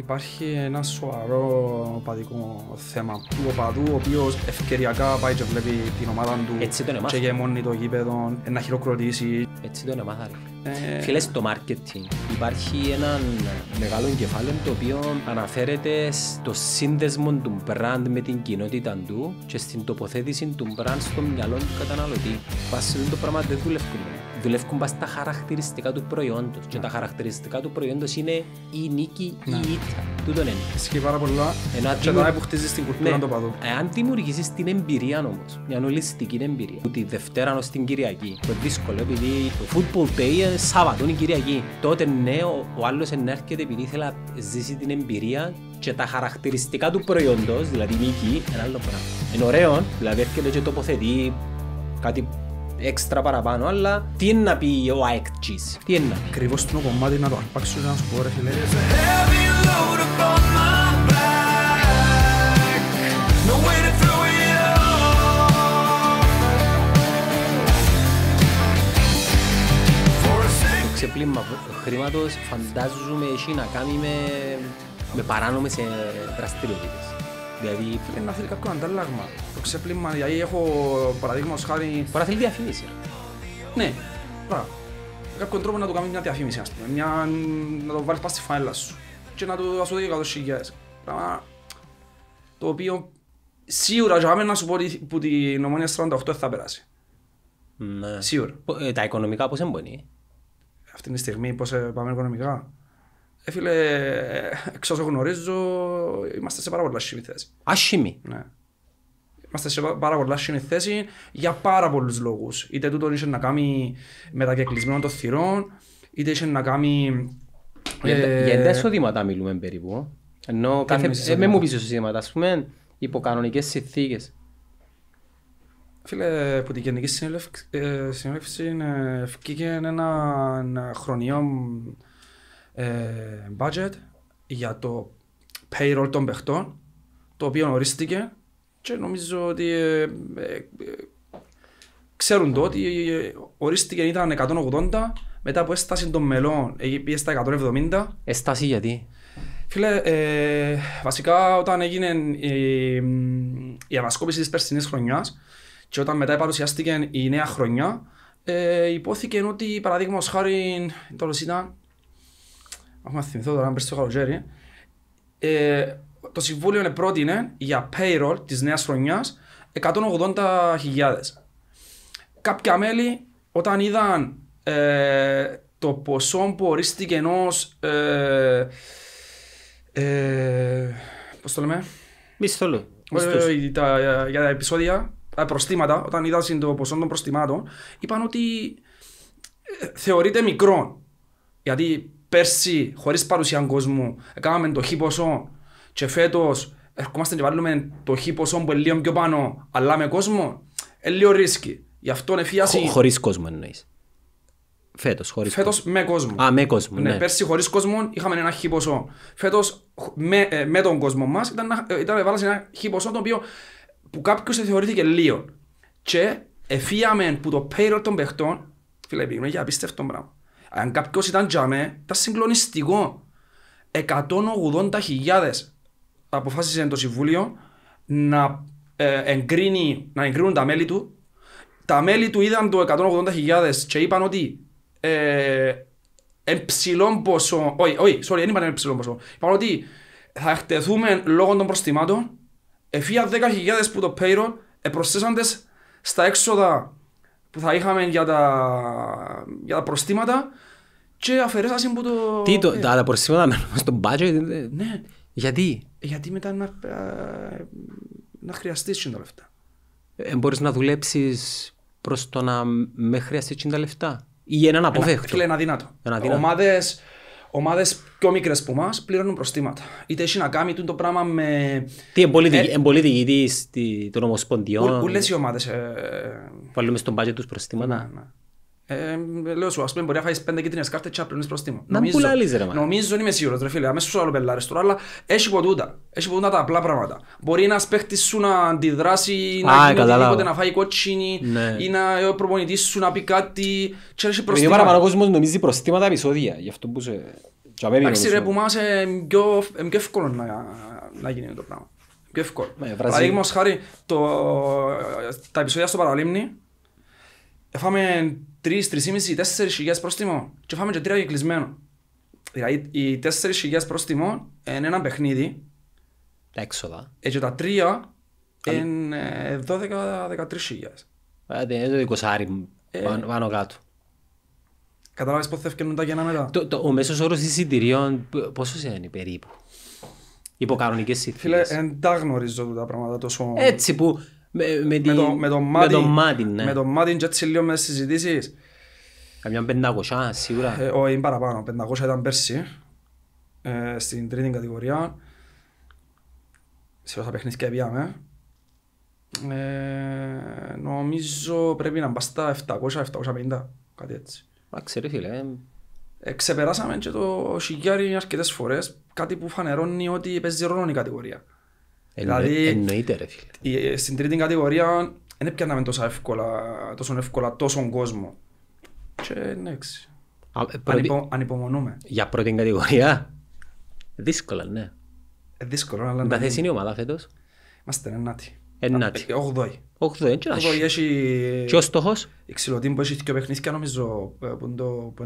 υπάρχει ένα σοβαρό παδικό θέμα του οπαδού, ο οποίος ευκαιριακά πάει και βλέπει την ομάδα του Έτσι τον και γεμώνει το γήπεδο, να χειροκροτήσει. Έτσι τον έμαθα ρε. Ε... Φίλες, στο marketing υπάρχει ένα μεγάλο κεφάλαιο, το οποίο αναφέρεται στο σύνδεσμο του brand με την κοινότητα του και στην τοποθέτηση του brand στο μυαλό του καταναλωτή. Βάσει το πράγμα δεν δουλεύει δουλεύουν πάνω στα χαρακτηριστικά του προϊόντος και ναι. τα χαρακτηριστικά του προϊόντος είναι η νίκη ή η ναι. ήττα. Τούτον είναι. Ισχύει πάρα πολλά και τώρα που χτίζεις την κουλτούρα ναι. το παδό. Εάν δημιουργήσεις την εμπειρία όμως, μια ολιστική εμπειρία, που τη Δευτέρα ως την Κυριακή, που είναι δύσκολο επειδή το football day είναι Σάββατο, είναι Κυριακή, τότε ναι, ο, ο άλλος ενέρχεται επειδή θέλει να ζήσει την εμπειρία και τα χαρακτηριστικά του προϊόντος, δηλαδή νίκη, ένα άλλο πράγμα. Είναι ωραίο, δηλαδή έρχεται και τοποθετεί κάτι έξτρα παραπάνω, αλλά τι είναι να πει ο ΑΕΚ τι είναι να πει. Ακριβώς το κομμάτι να το αρπάξω να σου πω ρε φίλε. ξεπλήμα χρήματος φαντάζομαι εσύ να κάνει με, με παράνομες ε, δραστηριότητες. Δηλαδή πρέπει να θέλει κάποιο αντάλλαγμα. Το ξέπλυμα, δηλαδή έχω παραδείγματος χάρη. Μπορεί να θέλει διαφήμιση. Ναι, πράγμα. Κάποιον τρόπο να του κάνεις μια διαφήμιση, ας πούμε. Μια... Να το βάλεις πας στη φανέλα σου. Και να του δώσει 100.000. Πράγμα το οποίο σίγουρα για μένα σου πω ότι που την ομόνια 48 θα περάσει. Ναι. Σίγουρα. Ε, τα οικονομικά πώς εμπονεί. Αυτή τη στιγμή πώς ε, πάμε οικονομικά. Ε, φίλε, εξ όσο γνωρίζω, είμαστε σε πάρα πολλά σχήμη θέση. Ασχημή. Ναι. Είμαστε σε πάρα πολλά σχήμη θέση για πάρα πολλούς λόγους. Είτε τούτο είχε να κάνει με τα κεκλεισμένα των θυρών, είτε είχε να κάνει. Για, ε... για μιλούμε περίπου. Ενώ κάθε... ε, με μου πεις εισοδήματα, ας πούμε, υπό κανονικές συνθήκες. Φίλε, από την Γενική Συνέλευση ε, βγήκε ε, ένα χρονιό ε, budget για το payroll των παιχτών, το οποίο ορίστηκε και νομίζω ότι ε, ε, ξέρουν το ότι ε, ορίστηκε ήταν 180, μετά από έσταση των μελών πήγε στα 170. Έσταση γιατί? Φίλε, ε, βασικά όταν έγινε η, η ανασκόπηση της περσινής χρονιάς και όταν μετά παρουσιάστηκε η νέα χρονιά, ε, υπόθηκε ότι παραδείγματος χάρη, τώρα ήταν Αχ, θυμηθώ τώρα, αν πέρσι το καλοκαίρι. Ε, το Συμβούλιο πρότεινε για payroll της νέας χρονιάς 180.000. Κάποια μέλη, όταν είδαν ε, το ποσό που ορίστηκε ενός. Ε, ε, Πώς το λέμε, Μισθόλου. Ε, ε, για τα επεισόδια, τα προστήματα, όταν είδαν το ποσό των προστημάτων, είπαν ότι θεωρείται μικρό. Γιατί πέρσι χωρίς παρουσία κόσμου, έκαναμε το χι ποσό και φέτος ερχόμαστε και βάλουμε το χι ποσό που είναι λίγο πιο πάνω, αλλά με κόσμο, είναι λίγο ρίσκι. Γι' αυτό είναι εφιάσει. Χωρίς κόσμο εννοείς. Φέτος, χωρίς Φέτος με κόσμο. Α, με κόσμο. Ναι, ναι. Πέρσι χωρίς κόσμο είχαμε ένα χι ποσό. Φέτος με, ε, με, τον κόσμο μας ήταν, ε, ήταν βάλει ένα χι ποσό το οποίο που κάποιος θεωρήθηκε λίγο. Και εφίαμε που το payroll των παιχτών. Φίλε, πήγαινε για απίστευτο πράγμα. Αν κάποιος ήταν τζαμέ, ήταν συγκλονιστικό. 180.000 αποφάσισε το Συμβούλιο να ε, εγκρίνει, να εγκρίνουν τα μέλη του. Τα μέλη του είδαν το 180.000 και είπαν ότι ε, ποσό, όχι, όχι, sorry, δεν είπαν ποσό, είπαν ότι θα εκτεθούμε λόγω των προστιμάτων, εφία 10.000 που το payroll, προσθέσαντες στα έξοδα που θα είχαμε για τα, για τα προστήματα και αφαιρέσαμε που το... Τι, ε. τα, τα προστήματα στο budget, ε, ε, ναι. Γιατί? Γιατί μετά να, να χρειαστείς τα λεφτά. Ε, μπορείς να δουλέψεις προς το να με χρειαστείς τα λεφτά. Ή έναν αποφέχτο. Ένα, φίλε, ένα δυνατό. Ένα δυνατό. Ομάδες ομάδες πιο μικρές που μας πληρώνουν προστήματα. Είτε έχει να κάνει το πράγμα με. Τι εμπολίτηγητή ε, των Ομοσπονδιών. Πολλέ οι ομάδες. Ε, βάλουμε στον πάτζε τους προστήματα. Ναι, ναι. Ε, λέω σου, ας πούμε, μπορεί να φάεις πέντε κίτρινες κάρτες και απλώνεις πρόστιμο. Να νομίζω, πουλάλεις ρε μάνα. Νομίζω, είμαι σίγουρος ρε φίλε, αμέσως σου άλλο πελάρες τώρα, αλλά έχει ποτούτα, Έχει ποτούτα τα απλά πράγματα. Μπορεί ένας παίχτης σου να αντιδράσει, να γίνει οτιδήποτε, να φάει κότσινη, ναι. ή να ε, ο προπονητής σου να πει κάτι και έχει προστίμα. Γιατί παραπάνω κόσμος νομίζει τα επεισόδια, γι' αυτό που σε... Εντάξει ρε, που μας είναι ε, πιο εύκολο να γίνει το πράγμα. Πιο εύκολο. Ναι, χάρη, τα επεισόδια στο Παραλίμνη, Εφάμε 3, 3,5, 4 χιλιάς πρόστιμο και φάμε και τρία Δηλαδή οι 4 χιλιάς πρόστιμο είναι ένα παιχνίδι. Τα έξοδα. Ε, και τα 3 είναι 12-13 χιλιάς. Είναι το πάνω ε. κάτω. Κατάλαβες πότε θα ευκαινούν τα μετά. Το, το, ο μέσος όρος εισιτηρίων πόσος είναι περίπου. Υποκανονικές συνθήκες. Φίλε, δεν τα γνωρίζω τα πράγματα τόσο... Έτσι που με, με, με, το, με τον Μάτι, με τον Μάτι, ναι. με τον Μάτι και έτσι λίγο μες στις συζητήσεις. Καμιά πεντακοσιά σίγουρα. Ε, όχι, είναι παραπάνω. Πεντακόσια ήταν πέρσι, ε, στην τρίτη κατηγορία. Σε όσα Ε, νομίζω πρέπει να πας στα 700-750, κάτι έτσι. Μα ξέρεις φίλε. Ε. ε, ξεπεράσαμε και το χιλιάρι αρκετές φορές, κάτι που φανερώνει ότι παίζει ρόλο η κατηγορία. Δηλαδή, εννοείται ρε φίλε. Στην τρίτη κατηγορία δεν έπιαναμε τόσο εύκολα, τόσο εύκολα τόσον κόσμο. Και εντάξει. Ε, πρώτη... Ανυπομονούμε. Για πρώτη κατηγορία. Δύσκολα, ναι. Ε, δύσκολο, αλλά... Τα ναι. θέση είναι η ομάδα φέτος. Είμαστε ενάτη. Ενάτη. Ε, Οχδόη. Οχδόη, έτσι Οχδόη έχει... Και ο στόχος. Η ξυλοτήμ που έχει και παιχνίδια νομίζω ε, που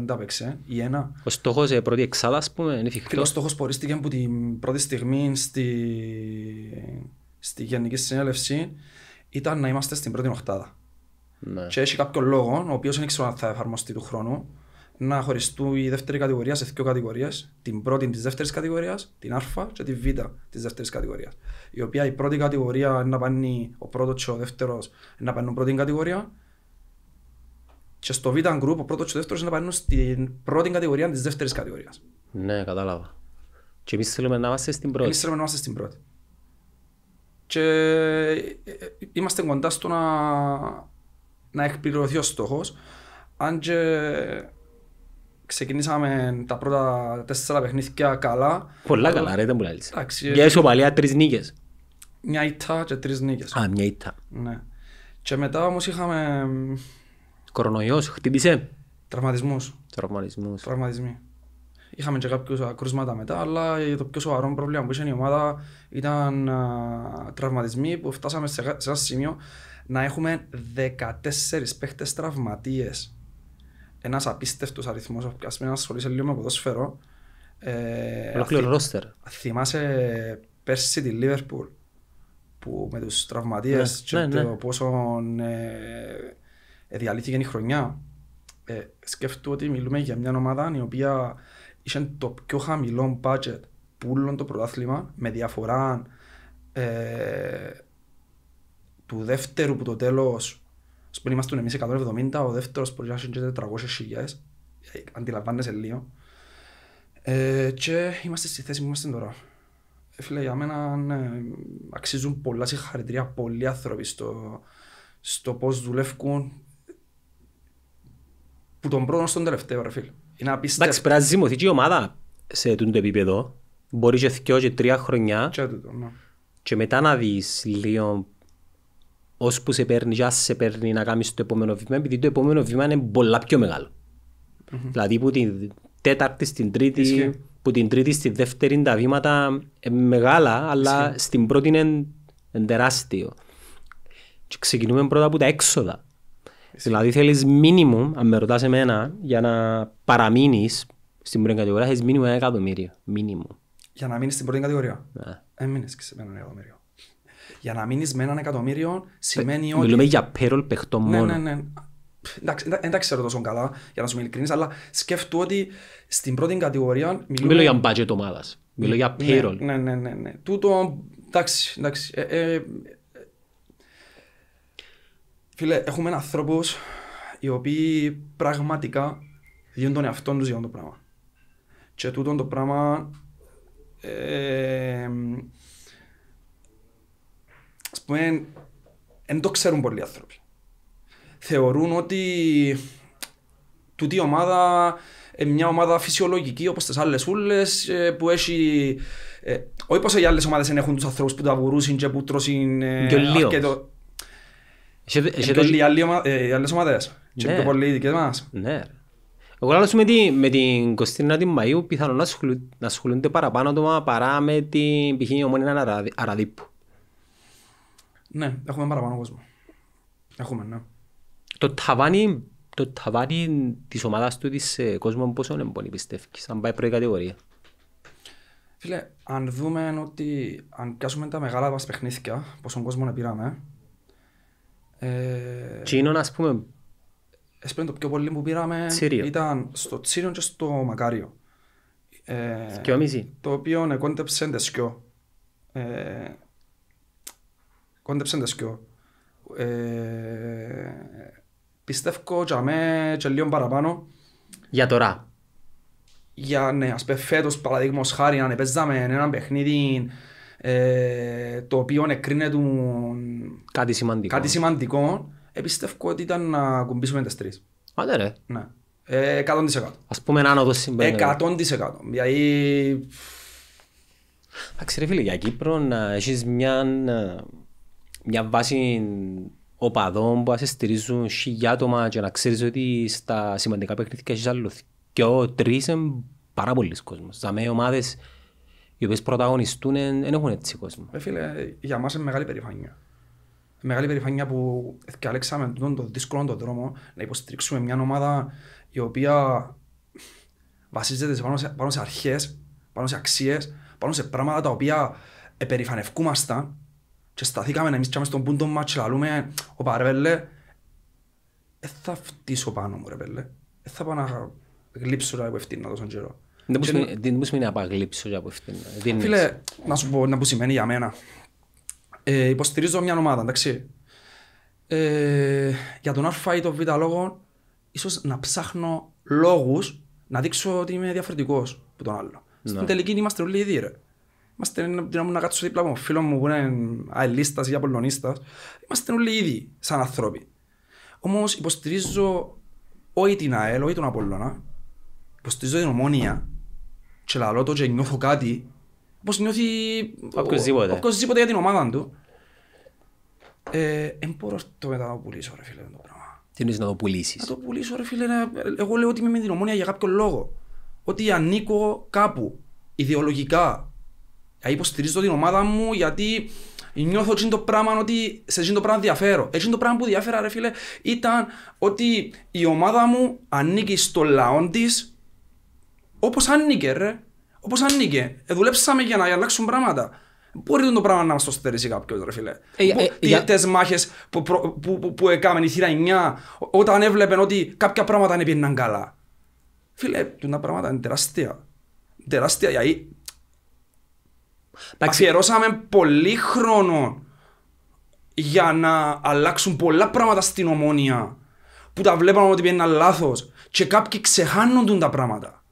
το παίξε, η ένα. Ο στόχος πρώτη εξάδα, ας πούμε, είναι φυκτός. Ο στόχος πορίστηκε από την πρώτη στιγμή στη στη Γενική Συνέλευση ήταν να είμαστε στην πρώτη οχτάδα. Ναι. Και έχει κάποιο λόγο, ο οποίος δεν ξέρω αν θα εφαρμοστεί του χρόνου, να χωριστούν η δεύτερη κατηγορία σε δύο κατηγορίες. Την πρώτη της δεύτερης κατηγορίας, την Α και τη Β της δεύτερης κατηγορίας. Η οποία η πρώτη κατηγορία να πάνε ο πρώτος και ο δεύτερος να πάνε πρώτη κατηγορία. Και στο Β group ο πρώτος και ο δεύτερος να πάνε στην πρώτη κατηγορία της δεύτερης κατηγορίας. Ναι, κατάλαβα. Και εμείς θέλουμε να είμαστε στην πρώτη. Εμείς θέλουμε να είμαστε στην πρώτη και ε, ε, είμαστε κοντά στο να, να εκπληρωθεί ο στόχος. Αν και ξεκινήσαμε τα πρώτα τέσσερα παιχνίδια καλά. Πολλά καλά, ρε, δεν μου λέει. Για ε, ισοπαλία τρεις νίκες. Μια ήττα και τρεις νίκες. Α, μια ήττα. Ναι. Και μετά όμως είχαμε. Κορονοϊός, χτύπησε. Τραυματισμούς. Τραυματισμούς. Τραυματισμοί. Είχαμε και κάποιους κρούσματα μετά, αλλά το πιο σοβαρό πρόβλημα που είχε η ομάδα ήταν α, τραυματισμοί που φτάσαμε σε, ένα σημείο να έχουμε 14 παίχτες τραυματίες. Ένας απίστευτος αριθμός, ας να ασχολείσαι λίγο με ποδόσφαιρο. Ε, Ολόκληρο ρόστερ. Θυμάσαι πέρσι τη Λίβερπουλ που με τους τραυματίες ναι, και ναι, το ναι. πόσο ε, διαλύθηκε η χρονιά. Ε, σκέφτομαι ότι μιλούμε για μια ομάδα η οποία είχε το πιο χαμηλό μπάτζετ που όλο το πρωτάθλημα με διαφορά ε, του δεύτερου που το τέλος. πούμε, ήμασταν εμεί 170, ο δεύτερος μπορεί να είναι 400.000. Αντιλαμβάνεσαι λίγο. Ε, και είμαστε στη θέση που είμαστε τώρα. Ε, φίλε, για μένα ναι, αξίζουν πολλά συγχαρητήρια πολλοί άνθρωποι στο, στο πώς δουλεύουν. Που τον πρώτο στον τελευταίο, ρε φίλε. Εντάξει, πρέπει να ζυμωθεί και η ομάδα σε το επίπεδο. Μπορείς και δυο και τρία χρονιά. Ναι. Και, μετά να δεις λίγο ως που σε παίρνει και σε παίρνει να κάνεις το επόμενο βήμα επειδή το επόμενο βήμα είναι πολλά πιο μεγαλο Δηλαδή που την τέταρτη στην τρίτη, Ισχύ. που την τρίτη στη δεύτερη τα βήματα μεγάλα αλλά στην πρώτη είναι τεράστιο. Και ξεκινούμε πρώτα από τα έξοδα. Δηλαδή θέλεις μίνιμουμ, αν με ρωτάς εμένα, για να παραμείνεις στην πρώτη κατηγορία, θέλεις μίνιμουμ ένα εκατομμύριο. Μίνιμουμ. Για να μείνεις στην πρώτη κατηγορία. Ναι. Ε, μείνεις και σε ένα εκατομμύριο. Για να μείνεις με έναν εκατομμύριο σημαίνει ε, ότι... Μιλούμε για πέρολ παιχτό ναι, μόνο. Ναι, ναι, ναι. Εντάξει, δεν τα ξέρω τόσο καλά, για να σου ειλικρινής, αλλά σκέφτομαι ότι στην πρώτη κατηγορία... Μιλούμε... Μιλώ για budget ομάδας. Μιλώ για ναι, payroll. Ναι, ναι, ναι. ναι. Τούτο, εντάξει, εντάξει. Ε, ε, Φίλε, έχουμε ανθρώπους οι οποίοι πραγματικά δίνουν τον εαυτό τους για το πράγμα. Και τούτο το πράγμα. Ε, ας πούμε, δεν το ξέρουν πολλοί άνθρωποι. Θεωρούν ότι τούτη η ομάδα είναι μια ομάδα φυσιολογική όπως τις άλλες ούλες ε, που έχει. όχι ε, πω οι άλλες ομάδες δεν έχουν τους ανθρώπους που τα βουρούσαν και που τρώσουν. Ε, ε, οι άλλες ομάδες και ναι. πιο πολλοί δικές μας. Ναι. με την Κωνστίνα την Μαΐου πιθανόν να ασχολούνται παραπάνω άτομα παρά με την π.χ. ομόνια Αραδίπου. Ναι, έχουμε παραπάνω κόσμο. Έχουμε, ναι. Το ταβάνι, το ταβάνι της ομάδας του της ε, κόσμου πόσο είναι πολύ πιστεύεις, αν πάει πρώτη κατηγορία. Φίλε, αν δούμε ότι αν πιάσουμε τα μεγάλα μας παιχνίδια, πόσο κόσμο να πήραμε, Τσίνον ε, ας πούμε... Εσπέν το πιο πολύ που πήραμε Τσίριο. ήταν στο Τσίνον και στο Μακάριο. Ε, μισή. Το οποίο ναι, κόντεψε σκιο. Ε, κόντεψε σκιο. Ε, πιστεύω για άμε, και λίγο παραπάνω. Για τώρα. Για ναι, ας πούμε φέτος ως χάρη αν παίζαμε έναν παιχνίδι ε, το οποίο του κάτι σημαντικό. Κάτι σημαντικό επιστεύω ότι ήταν να κουμπίσουμε τις τρεις. Άντε ρε. Ναι. Ε, 100%. Ας πούμε έναν οδός συμβαίνει. 100%. Γιατί... Θα ρε δηλαδή, φίλε, για Κύπρο να έχεις μια, ε, μια βάση οπαδών που σε στηρίζουν χιλιά άτομα και να ξέρεις ότι στα σημαντικά παιχνίδια έχεις άλλο. Και ο τρεις είναι πάρα πολλοί κόσμος. ομάδες οι οποίες πρωταγωνιστούν δεν έχουν έτσι κόσμο. Ε, φίλε, για μας είναι μεγάλη περηφάνεια. Μεγάλη περηφάνεια που διαλέξαμε τον δύσκολο τον δρόμο να υποστηρίξουμε μια ομάδα η οποία βασίζεται πάνω σε, πάνω σε αρχές, πάνω σε αξίες, πάνω σε πράγματα τα οποία επερηφανευκούμασταν και σταθήκαμε εμείς και στον πούντο μας και λαλούμε ο παρβέλε δεν θα φτύσω πάνω μου ρε πέλε, δεν θα πάω να γλύψω ρε που ευθύνω τόσο καιρό. Δεν μου σημαίνει απαγλύψω για από αυτήν. Φίλε, να σου πω να που σημαίνει για μένα. Ε, υποστηρίζω μια ομάδα, εντάξει. Ε, για τον Α ή τον Β λόγο, ίσως να ψάχνω λόγους να δείξω ότι είμαι διαφορετικός από τον άλλο. Ναι. Στην τελική είμαστε όλοι ίδιοι, ρε. Είμαστε δυνάμουν να κάτσω δίπλα μου φίλο μου που είναι αελίστας ή απολωνίστας. Είμαστε όλοι ίδιοι σαν άνθρωποι. Όμως υποστηρίζω όχι την ΑΕΛ, όχι τον Απολώνα. Υποστηρίζω την ομόνια και λαλώ το και νιώθω κάτι, όπως νιώθει οποιοςδήποτε, οποιοςδήποτε για την ομάδα του, Ε, μπορώ το μετά να το πουλήσω ρε φίλε το πράγμα. Τι εννοείς να το πουλήσεις. Να το πουλήσω ρε φίλε, εγώ λέω ότι είμαι με την ομόνια για κάποιο λόγο. Ότι ανήκω κάπου, ιδεολογικά. Ε, υποστηρίζω την ομάδα μου γιατί νιώθω ότι το πράγμα ότι σε αυτό το πράγμα διαφέρω. Έτσι το πράγμα που διάφερα ρε φίλε ήταν ότι η ομάδα μου ανήκει στο λαό της. Όπως ανήκε ρε. όπως ανήκε. Ε, δουλέψαμε για να αλλάξουν πράγματα. Μπορεί το πράγμα να μας το στερήσει κάποιος, ρε φίλε. Ε, ε, ε, Τις μάχες που, που, που, που έκαμε η θύρα όταν έβλεπαν ότι κάποια πράγματα δεν πήγαιναν καλά. Φίλε, τα πράγματα είναι τεράστια. Τεράστια γιατί. Αφιερώσαμε πολύ χρόνο για να αλλάξουν πολλά πράγματα στην ομόνια που τα βλέπαμε ότι πήγαιναν λάθος και κάποιοι ξεχάνονται τα πράγματα.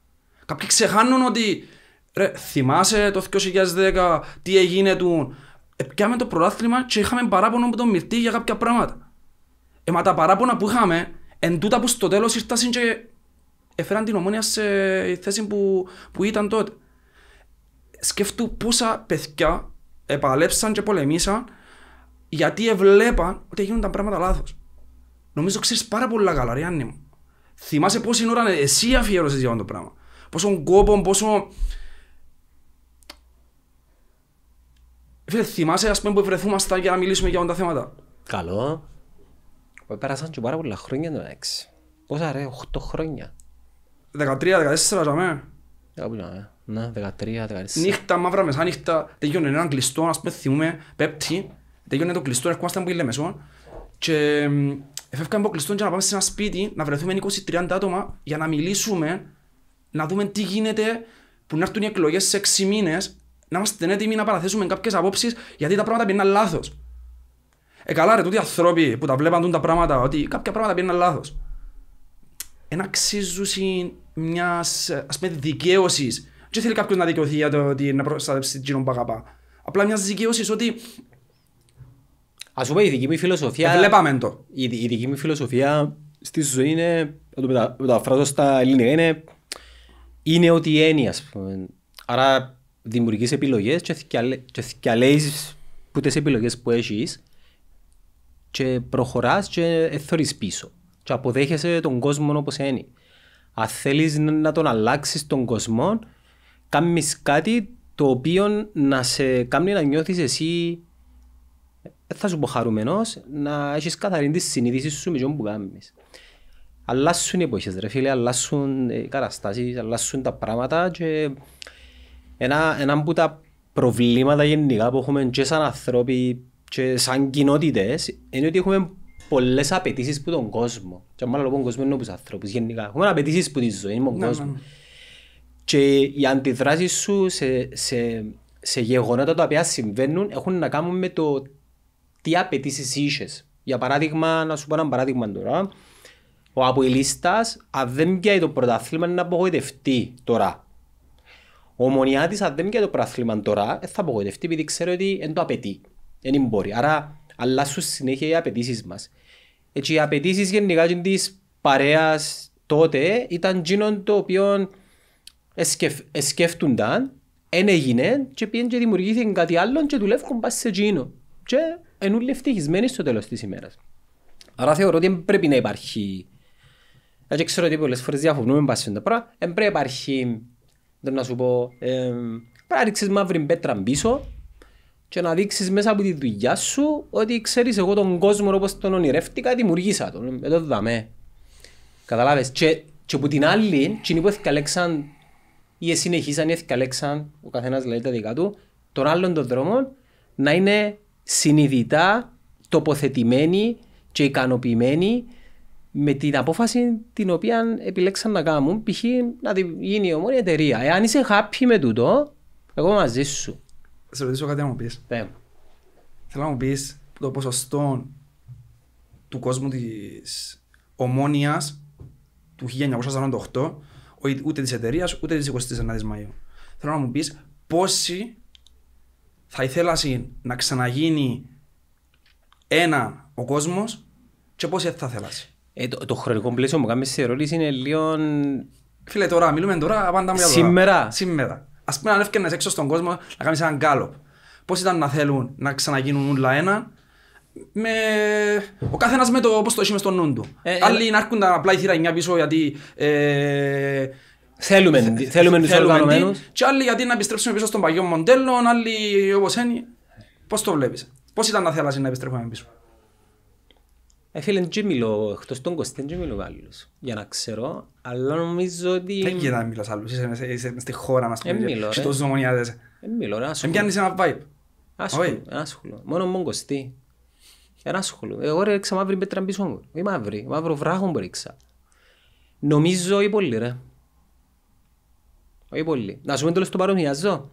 Κάποιοι ξεχάνουν ότι ρε, θυμάσαι το 2010 τι έγινε του. Επιάμε το πρωτάθλημα και είχαμε παράπονο από τον Μυρτή για κάποια πράγματα. Ε, μα τα παράπονα που είχαμε, εν τούτα που στο τέλος ήρθαν και έφεραν την ομόνια σε θέση που, που ήταν τότε. Σκεφτού πόσα παιδιά επαλέψαν και πολεμήσαν γιατί έβλεπαν ότι τα πράγματα λάθος. Νομίζω ξέρεις πάρα πολύ καλά, Ριάννη μου. Θυμάσαι πόση ώρα εσύ αφιέρωσες για αυτό το πράγμα πόσο κόπο, πόσο... Φίλε, θυμάσαι ας πούμε που βρεθούμασταν για να μιλήσουμε για όλα τα θέματα. Καλό. Πέρασαν και πάρα πολλά χρόνια το έξι. Πόσα ρε, 8 χρόνια. 13-14 για μένα. Κάπου για Ναι, 13-14. Νύχτα, μαύρα μεσάνυχτα, τελειώνει έναν κλειστό, ας πούμε θυμούμε, πέπτη, τελειώνει το κλειστό, ερχόμαστε από Ηλεμεσόν και εφεύκαμε από κλειστό και να πάμε σε ένα σπίτι, να βρεθούμε 20-30 άτομα για να μιλήσουμε να δούμε τι γίνεται που να έρθουν οι εκλογές σε 6 μήνες, να είμαστε έτοιμοι να παραθέσουμε κάποιες απόψεις γιατί τα πράγματα πήγαιναν λάθος. Ε, καλά, ρε, τούτοι άνθρωποι που τα βλέπαν τα πράγματα, ότι κάποια πράγματα πήγαιναν λάθο. Ένα αξίζουση μιας ας πούμε δικαίωσης. Δεν θέλει κάποιος να δικαιωθεί για το ότι να προστατεύσει την κοινωνία παγαπά. Απλά μιας δικαίωσης ότι. Ας πούμε, η δική μου φιλοσοφία. Ε, βλέπαμε το. Η, η δική μου φιλοσοφία στη ζωή είναι. Να το μεταφράσω στα ελληνικά είναι είναι ότι η έννοια, πούμε. Άρα δημιουργείς επιλογές και, θυκιαλέ, που τις επιλογές που έχεις και προχωράς και εθωρείς πίσω και αποδέχεσαι τον κόσμο όπως είναι. Αν θέλεις να τον αλλάξεις τον κόσμο, κάνεις κάτι το οποίο να σε κάνει να νιώθεις εσύ θα σου πω χαρούμενος να έχεις καθαρή τη συνείδηση σου με τον που κάνεις αλλάσουν οι εποχές ρε φίλε, αλλάσουν οι καταστάσεις, αλλάσουν τα πράγματα και ένα, ένα από τα προβλήματα γενικά που έχουμε και σαν ανθρώποι και σαν κοινότητες, είναι ότι έχουμε πολλές απαιτήσεις από τον κόσμο. Και μάλλον τον κόσμο είναι όπως ανθρώπους γενικά. Έχουμε απαιτήσεις από τη ζωή, είναι τον ναι, κόσμο. Ναι. Και οι αντιδράσεις σου σε, σε, σε γεγονότα τα οποία συμβαίνουν έχουν να κάνουν με το τι απαιτήσει είσαι. Για παράδειγμα, να σου πω ένα παράδειγμα τώρα. Ο Αποηλίστας αν δεν πιάει το πρωτάθλημα, να απογοητευτεί τώρα. Ο Μονιάτης, αν δεν πιάει το πρωτάθλημα τώρα, ε, θα απογοητευτεί επειδή ξέρω ότι δεν το απαιτεί. Δεν μπορεί. Άρα αλλάσουν συνέχεια οι απαιτήσεις μας. Έτσι, οι απαιτήσεις γενικά της παρέας τότε ήταν γίνον το οποίο σκέφτονταν, δεν έγινε και πήγαινε και δημιουργήθηκε κάτι άλλο και δουλεύουν πάση σε εκείνο. Και ενούλοι ευτυχισμένοι στο τέλος της ημέρας. Άρα θεωρώ ότι πρέπει να υπάρχει και ξέρω τι πολλές φορές διαφωνούμε πάση φορά. Εν πρέπει να υπάρχει, να σου πω, ε, πρέπει να ρίξεις μαύρη πέτρα πίσω και να δείξεις μέσα από τη δουλειά σου ότι ξέρεις εγώ τον κόσμο όπως τον ονειρεύτηκα, δημιουργήσα τον, εδώ δαμε. Καταλάβες. Και, και από την άλλη, την που ευκαλέξαν ή συνεχίσαν ή καλέξαν, ο καθένας λέει τα δικά του, τον άλλων των δρόμων, να είναι συνειδητά τοποθετημένοι και ικανοποιημένοι με την απόφαση την οποία επιλέξαν να κάνουν, π.χ. να γίνει η ομόνια εταιρεία. Εάν είσαι happy με τούτο, εγώ μαζί σου. Θα Σε ρωτήσω κάτι να μου πεις. Ναι. Θέλω να μου πεις το ποσοστό του κόσμου της ομόνιας του 1948, ούτε της εταιρείας ούτε της 29η Μαου. Θέλω να μου πεις πόσοι θα ήθελα να ξαναγίνει ένα ο κόσμος και πόσοι θα θέλασαι. Ε, το, το χρονικό πλαίσιο που κάνουμε σε ερώτηση είναι λίγο... Φίλε τώρα, μιλούμε τώρα, πάντα μιλάμε τώρα. Σήμερα. Σήμερα. Ας πούμε αν έφτιανες έξω στον κόσμο να κάνεις έναν γκάλωπ. Πώς ήταν να θέλουν να ξαναγίνουν όλα ένα, με... ο καθένας με το πώς το έχει μες στο νου του. Ε, ε Άλλοι ε... να έρχονται απλά η θύρα πίσω γιατί... Ε... Θέλουμε, θε, θέλουμε τους οργανωμένους. Και άλλοι γιατί να επιστρέψουμε πίσω στον παγιό μοντέλο, άλλοι όπως είναι. Πώς το βλέπεις, πώς ήταν να θέλασαι να επιστρέφουμε πίσω. Ε, φίλε, και μιλώ, εκτός των Κωστέν και μιλώ άλλους, για να ξέρω, αλλά νομίζω ότι... Δεν γίνεται να μιλώ άλλους, είσαι στη χώρα μας, ε, στο ζωμονιάδες. Δεν μιλώ, ρε, άσχολο. Ε, πιάνεις ένα vibe. Άσχολο, άσχολο. Μόνο μόνο Κωστή. Ένα άσχολο. Εγώ ρε ρίξα μαύρη πέτρα μπισόν μου. Ή μαύρη, μαύρο βράχο που ρίξα. Νομίζω ή πολύ ρε. Όχι πολύ. Να σου πούμε το παρομοιάζω.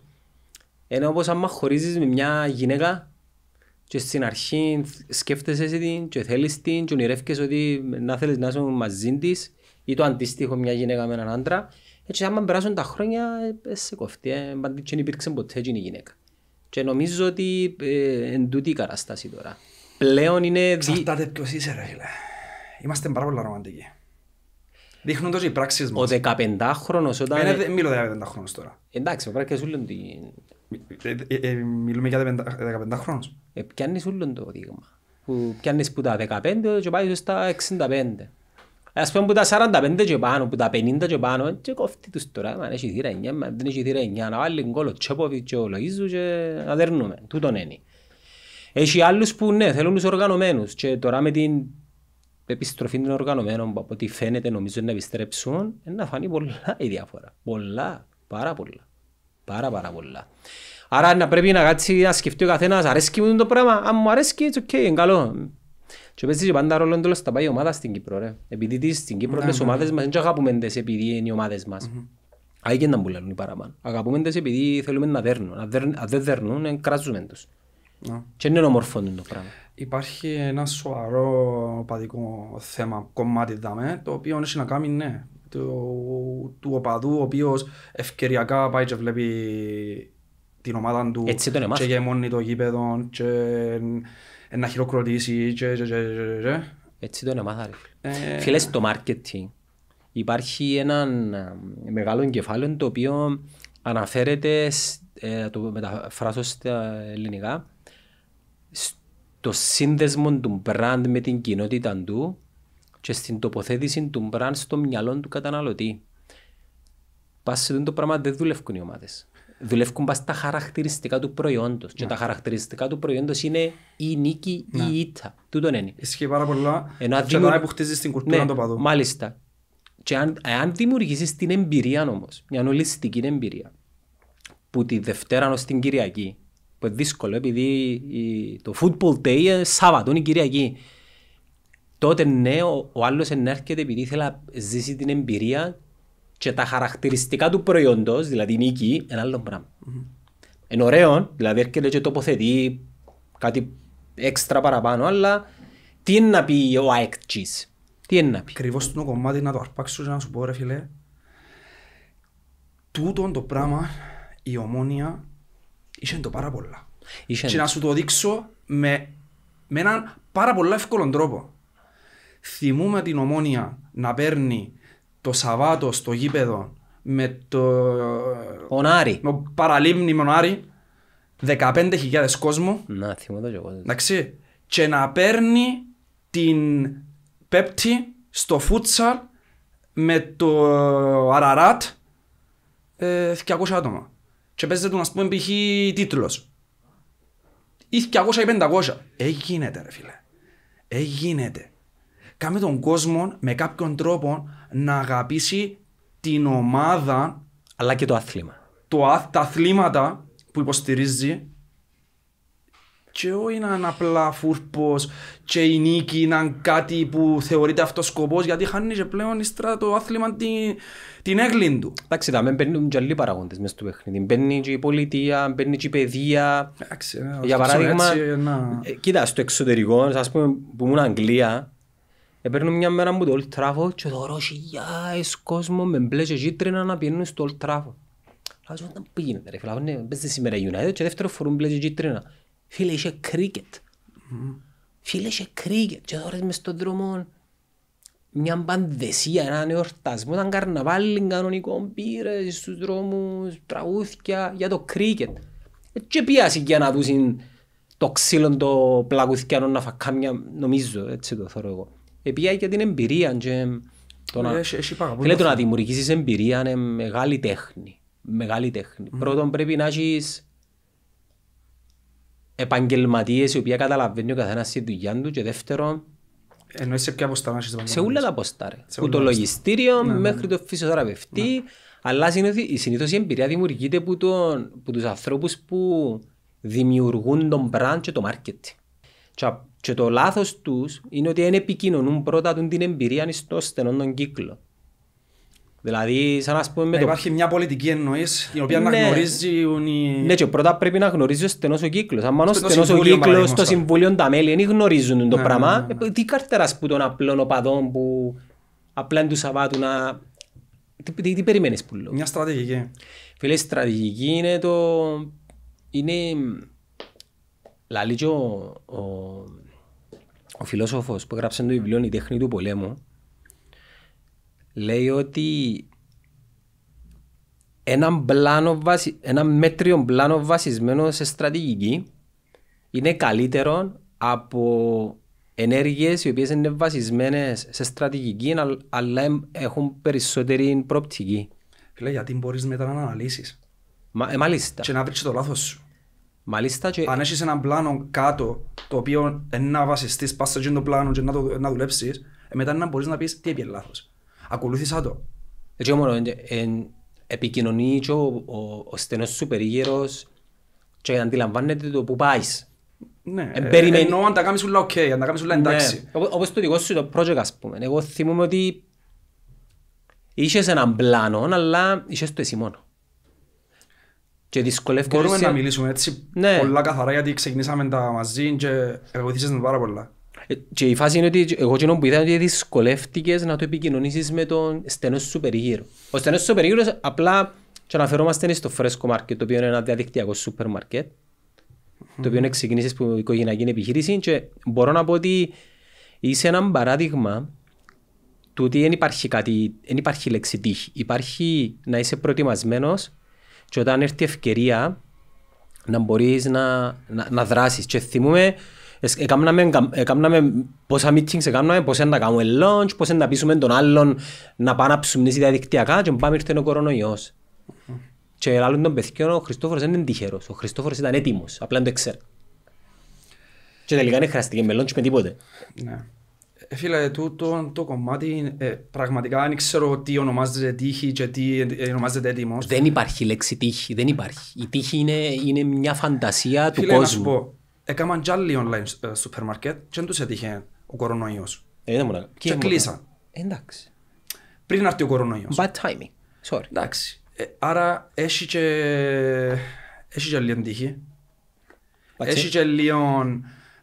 Ενώ όπως άμα χωρίζεις με μια γυναίκα, και στην αρχή σκέφτεσαι εσύ την και θέλεις την και ονειρεύκες ότι να θέλεις να είσαι μαζί της ή το αντίστοιχο μια γυναίκα με έναν άντρα έτσι άμα περάσουν τα χρόνια ε, σε κοφτεί, ε, δεν υπήρξε ποτέ η γυναίκα. Και νομίζω ότι ε, εν τούτη η κατάσταση τώρα. Πλέον είναι... Ξαρτάται ποιος είσαι ρε φίλε. Είμαστε πάρα πολλά ρομαντικοί. Δείχνουν τόσο οι πράξεις μας. Ο 15χρονος όταν... Ε, ναι, ε- Μιλώ 15χρονος τώρα. Εντάξει, πρέπει και σου λένε ότι ε, ε, ε, μιλούμε για 15 χρόνους. Ε, πιάνεις όλο το δείγμα. Που πιάνεις που τα 15 και πάει στα 65. Ας πούμε που τα 45 και πάνω, που τα 50 και πάνω, και κόφτει τους τώρα, μα έχει θύρα εννιά, μα δεν έχει θύρα εννιά, να βάλει γκόλο Τσέποβιτ και ο Λοΐζου και να δερνούμε, τούτον είναι. Έχει άλλους που ναι, θέλουν τους οργανωμένους και τώρα με την επιστροφή των οργανωμένων, από ό,τι φαίνεται νομίζω να επιστρέψουν, να φανεί πολλά η διαφορά, πολλά, πάρα πολλά. Πάρα πάρα πολλά. Άρα να πρέπει να κάτσει να σκεφτεί ο καθένας, αρέσκει μου το πράγμα, αν μου αρέσκει, it's okay, είναι καλό. Και παίζει και πάντα ρόλο εντελώς τα πάει η ομάδα στην Κύπρο. Ρε. Επειδή τις στην Κύπρο τις ναι, ναι, ομάδες ναι. μας δεν αγαπούμε τις επειδή είναι οι ομάδες μας. Άγι και να μου λένε παραπάνω. Αγαπούμε τις επειδή θέλουμε να δέρνουν. Αν δεν δέρνουν, κράζουμε τους. Και είναι όμορφο το πράγμα. Υπάρχει ένα σοβαρό παδικό θέμα, κομμάτι δάμε, το οποίο έχει να κάνει ναι, του, οπαδού, ο οποίος ευκαιριακά πάει και βλέπει την ομάδα του Έτσι και γεμώνει το γήπεδο και να χειροκροτήσει Έτσι τον έμαθα ρε. φίλε. Φίλε στο marketing υπάρχει ένα ε, μεγάλο κεφάλαιο το οποίο αναφέρεται ε, το μεταφράσω στα ελληνικά στο σύνδεσμο του brand με την κοινότητα του και στην τοποθέτηση του μπραν στο μυαλό του καταναλωτή. Πας σε το πράγμα δεν δουλεύουν οι ομάδες. Δουλεύουν πα τα χαρακτηριστικά του προϊόντος. Και τα χαρακτηριστικά του προϊόντος είναι η νίκη ή η ναι. ήττα. Τούτον είναι. Ισχύει πάρα πολλά. Ενώ και δημιου... που χτίζεις την κουλτούρα ναι, το Μάλιστα. Και αν, αν δημιουργήσεις την εμπειρία όμως, μια ολιστική εμπειρία, που τη Δευτέρα ω την Κυριακή, που είναι δύσκολο επειδή το Football Day είναι Σάββατο, είναι Κυριακή τότε ναι, ο, ο άλλος ενέρχεται επειδή θέλει να ζήσει την εμπειρία και τα χαρακτηριστικά του προϊόντος, δηλαδή νίκη, ένα άλλο πράγμα. Mm-hmm. Είναι ωραίο, δηλαδή έρχεται και τοποθετεί κάτι έξτρα παραπάνω, αλλά τι είναι να πει ο αεκτζή, τι είναι να πει. Ακριβώς το κομμάτι να το αρπάξω και να σου πω, ρε φιλέ. Τούτο το πράγμα η ομόνια είχε το πάρα πολλά. Είχε... Και να σου το δείξω με, με έναν πάρα πολύ εύκολο τρόπο. Θυμούμε την ομόνια να παίρνει το Σαββάτο στο γήπεδο με το. Ονάρι. Με παραλίμνη μονάρι. 15.000 κόσμο. Να θυμώ το και εγώ. Εντάξει. Και να παίρνει την Πέπτη στο φούτσαλ με το Αραράτ ε, 200 άτομα. Και παίζεται του να πούμε π.χ. τίτλος. Ή 200 ή 500. Έγινεται ρε φίλε. Έγινεται Κάμε τον κόσμο με κάποιον τρόπο να αγαπήσει την ομάδα. Αλλά και το άθλημα. Το, τα αθλήματα που υποστηρίζει και όχι να είναι απλά φούρπος και η νίκη να είναι κάτι που θεωρείται αυτός σκοπός, γιατί χάνει και πλέον ύστερα το άθλημα την, την του. Εντάξει, με παίρνουν και άλλοι παραγόντες μέσα στο παιχνίδι. Μπαίνει και η πολιτεία, μπαίνει και η παιδεία. Εντάξει, ε, Για παράδειγμα, έτσι, ε, ναι. Ε, κοίτα, στο εξωτερικό, ας πούμε, που ήμουν Αγγλία, Παίρνω μια μέρα μου το Old Trafford και θεωρώ χιλιάες κόσμο με μπλε και κίτρινα να πηγαίνουν στο Old Trafford. Λάζω όταν πήγαινε ρε φίλα, πέστε σήμερα United και δεύτερο φορούν μπλε και κίτρινα. Φίλε είχε κρίκετ. Φίλε είχε κρίκετ και τώρα μες στον δρόμο μια μπανδεσία, έναν εορτασμό, ήταν καρναβάλι κανονικό, πήρες στους δρόμους, τραγούθια για το κρίκετ. Και πιάσει για να δούσουν το ξύλο το πλακουθιανό να φακάμια, νομίζω, έτσι το θεωρώ εγώ επειδή για την εμπειρία. Και το να... Ε, Θέλει το να δημιουργήσεις εμπειρία είναι μεγάλη τέχνη. Μεγάλη τέχνη. Mm. Πρώτον πρέπει να έχεις επαγγελματίες οι οποίοι καταλαβαίνουν ο καθένας τη δουλειά του. Και δεύτερον. Ενώ σε ποια αποστά να Σε όλα τα αποστά. Που το λογιστήριο ναι, ναι, ναι. μέχρι ναι. το φυσιοθεραπευτή. Ναι. Αλλά συνήθως η εμπειρία δημιουργείται από, από τους ανθρώπους που δημιουργούν τον brand και το marketing. Και και το λάθος τους είναι ότι δεν επικοινωνούν πρώτα την εμπειρία στο στενό τον κύκλο. Δηλαδή, σαν να πούμε. Με υπάρχει το... μια πολιτική εννοής την οποία ναι. να γνωρίζει. Ναι, και πρώτα πρέπει να γνωρίζει ο στενός ο κύκλος. Αν μόνο στενός ο κύκλο, στο συμβούλιο, τα μέλη δεν γνωρίζουν το ναι, πράγμα, ναι, ναι. Ε, τι καρτέρας που των απλών οπαδών που απλά είναι του Σαββάτου να. Τι, τι, τι περιμένεις που λέω. Μια στρατηγική. Φίλε, η στρατηγική είναι το. Είναι. Λαλίτζο. Ο ο φιλόσοφος που έγραψε το βιβλίο «Η τέχνη του πολέμου» λέει ότι ένα, πλάνο ένα μέτριο πλάνο βασισμένο σε στρατηγική είναι καλύτερο από ενέργειες οι οποίες είναι βασισμένες σε στρατηγική αλλά έχουν περισσότερη προοπτική. Φίλε, γιατί μπορείς μετά να αναλύσεις. Μα, ε, μάλιστα. Και να το λάθος σου. Μάλιστα και... Αν έχεις έναν πλάνο κάτω, το οποίο να βασιστείς πάσα και το πλάνο και να, το, να δουλέψεις, ε, μετά να μπορείς να πεις τι έπιε λάθος. Ακολούθησα το. Έτσι όμως, επικοινωνεί και ο, ο, ο στενός σου περίγερος και αντιλαμβάνεται το που πάεις. Ναι, ε, εννοώ αν τα κάνεις όλα ok, αν τα κάνεις όλα εντάξει. Ναι. Όπως το δικό σου το project ας πούμε, εγώ θυμούμαι ότι είχες έναν πλάνο, αλλά είχες το εσύ μόνο και δυσκολεύκεται. Μπορούμε σε... να μιλήσουμε έτσι ναι. πολλά καθαρά γιατί ξεκινήσαμε τα μαζί και εργοθήσαμε πάρα πολλά. Ε, και η φάση είναι ότι εγώ και που είδα ότι δυσκολεύτηκες να το επικοινωνήσεις με τον στενός σου περιγύρω. Ο στενός σου περιγύρω απλά και αναφερόμαστε στο φρέσκο μάρκετ, το οποίο είναι ένα διαδικτυακό σούπερ μάρκετ, mm-hmm. το οποίο ξεκινήσει από οικογενειακή επιχείρηση. Και μπορώ να πω ότι είσαι ένα παράδειγμα του ότι δεν υπάρχει, κάτι, δεν υπάρχει λέξη τύχη. Υπάρχει να είσαι προετοιμασμένος και όταν έρθει ευκαιρία να μπορείς να, να, να δράσεις. Και θυμούμε, Έκαναμε, έκαναμε πόσα meetings έκαναμε, πώς να κάνουμε launch, πώς να πείσουμε τον άλλον να πάνε να τα διαδικτυακά και πάμε ήρθε ο κορονοϊός. Mm-hmm. Και άλλον τον παιδιό ο Χριστόφορος δεν είναι τυχερός. Ο Χριστόφορος ήταν έτοιμος, απλά δεν το ξέρει. Και τελικά δεν χρειαστήκε με launch με τίποτε. Yeah. Ναι. Φίλε, τούτο το κομμάτι ε, πραγματικά δεν ξέρω τι ονομάζεται τύχη και τι ονομάζεται έτοιμο. Δεν υπάρχει λέξη τύχη, δεν υπάρχει. Η τύχη είναι, είναι μια φαντασία Φίλε, του κόσμου. Φίλε, να σου πω, έκαναν άλλοι online ε, σούπερ μάρκετ και δεν τους έτυχε ο κορονοϊός. Ε, δεν μου Και κλείσαν. Ε, εντάξει. Πριν έρθει ο κορονοϊός. Bad timing. Sorry. Εντάξει. Ε, άρα έχει και, έχει και λίγο τύχη. Έχει και λίγο...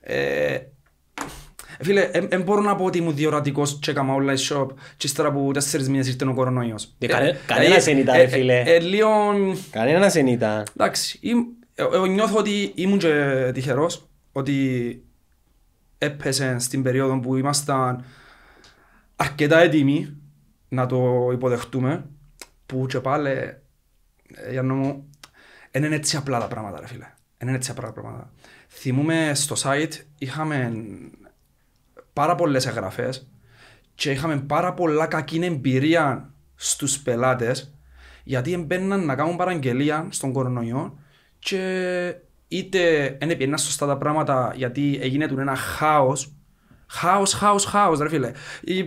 Ε, Φίλε, δεν μπορώ να πω ότι ήμουν διορατικός και έκανα όλα shop και ύστερα από τέσσερις μήνες ήρθε ο κορονοϊός. Ε, ε, ε, κανένας δεν ήταν, φίλε. Κανένας δεν ήταν. Εντάξει, νιώθω ότι ήμουν και τυχερός, ότι έπεσε στην περίοδο που ήμασταν αρκετά έτοιμοι να το υποδεχτούμε, που και πάλι, για να μου, είναι έτσι απλά τα πράγματα, ρε φίλε. Είναι έτσι απλά τα πράγματα. Θυμούμε στο site είχαμε πάρα πολλές εγγραφές. και είχαμε πάρα πολλά κακή εμπειρία στους πελάτες, γιατί μπαίναν να κάνουν παραγγελία στον κορονοϊό και είτε δεν πιέναν σωστά τα πράγματα γιατί έγινε του ένα χάος Χάος, χάος, χάος, ρε φίλε. Οι,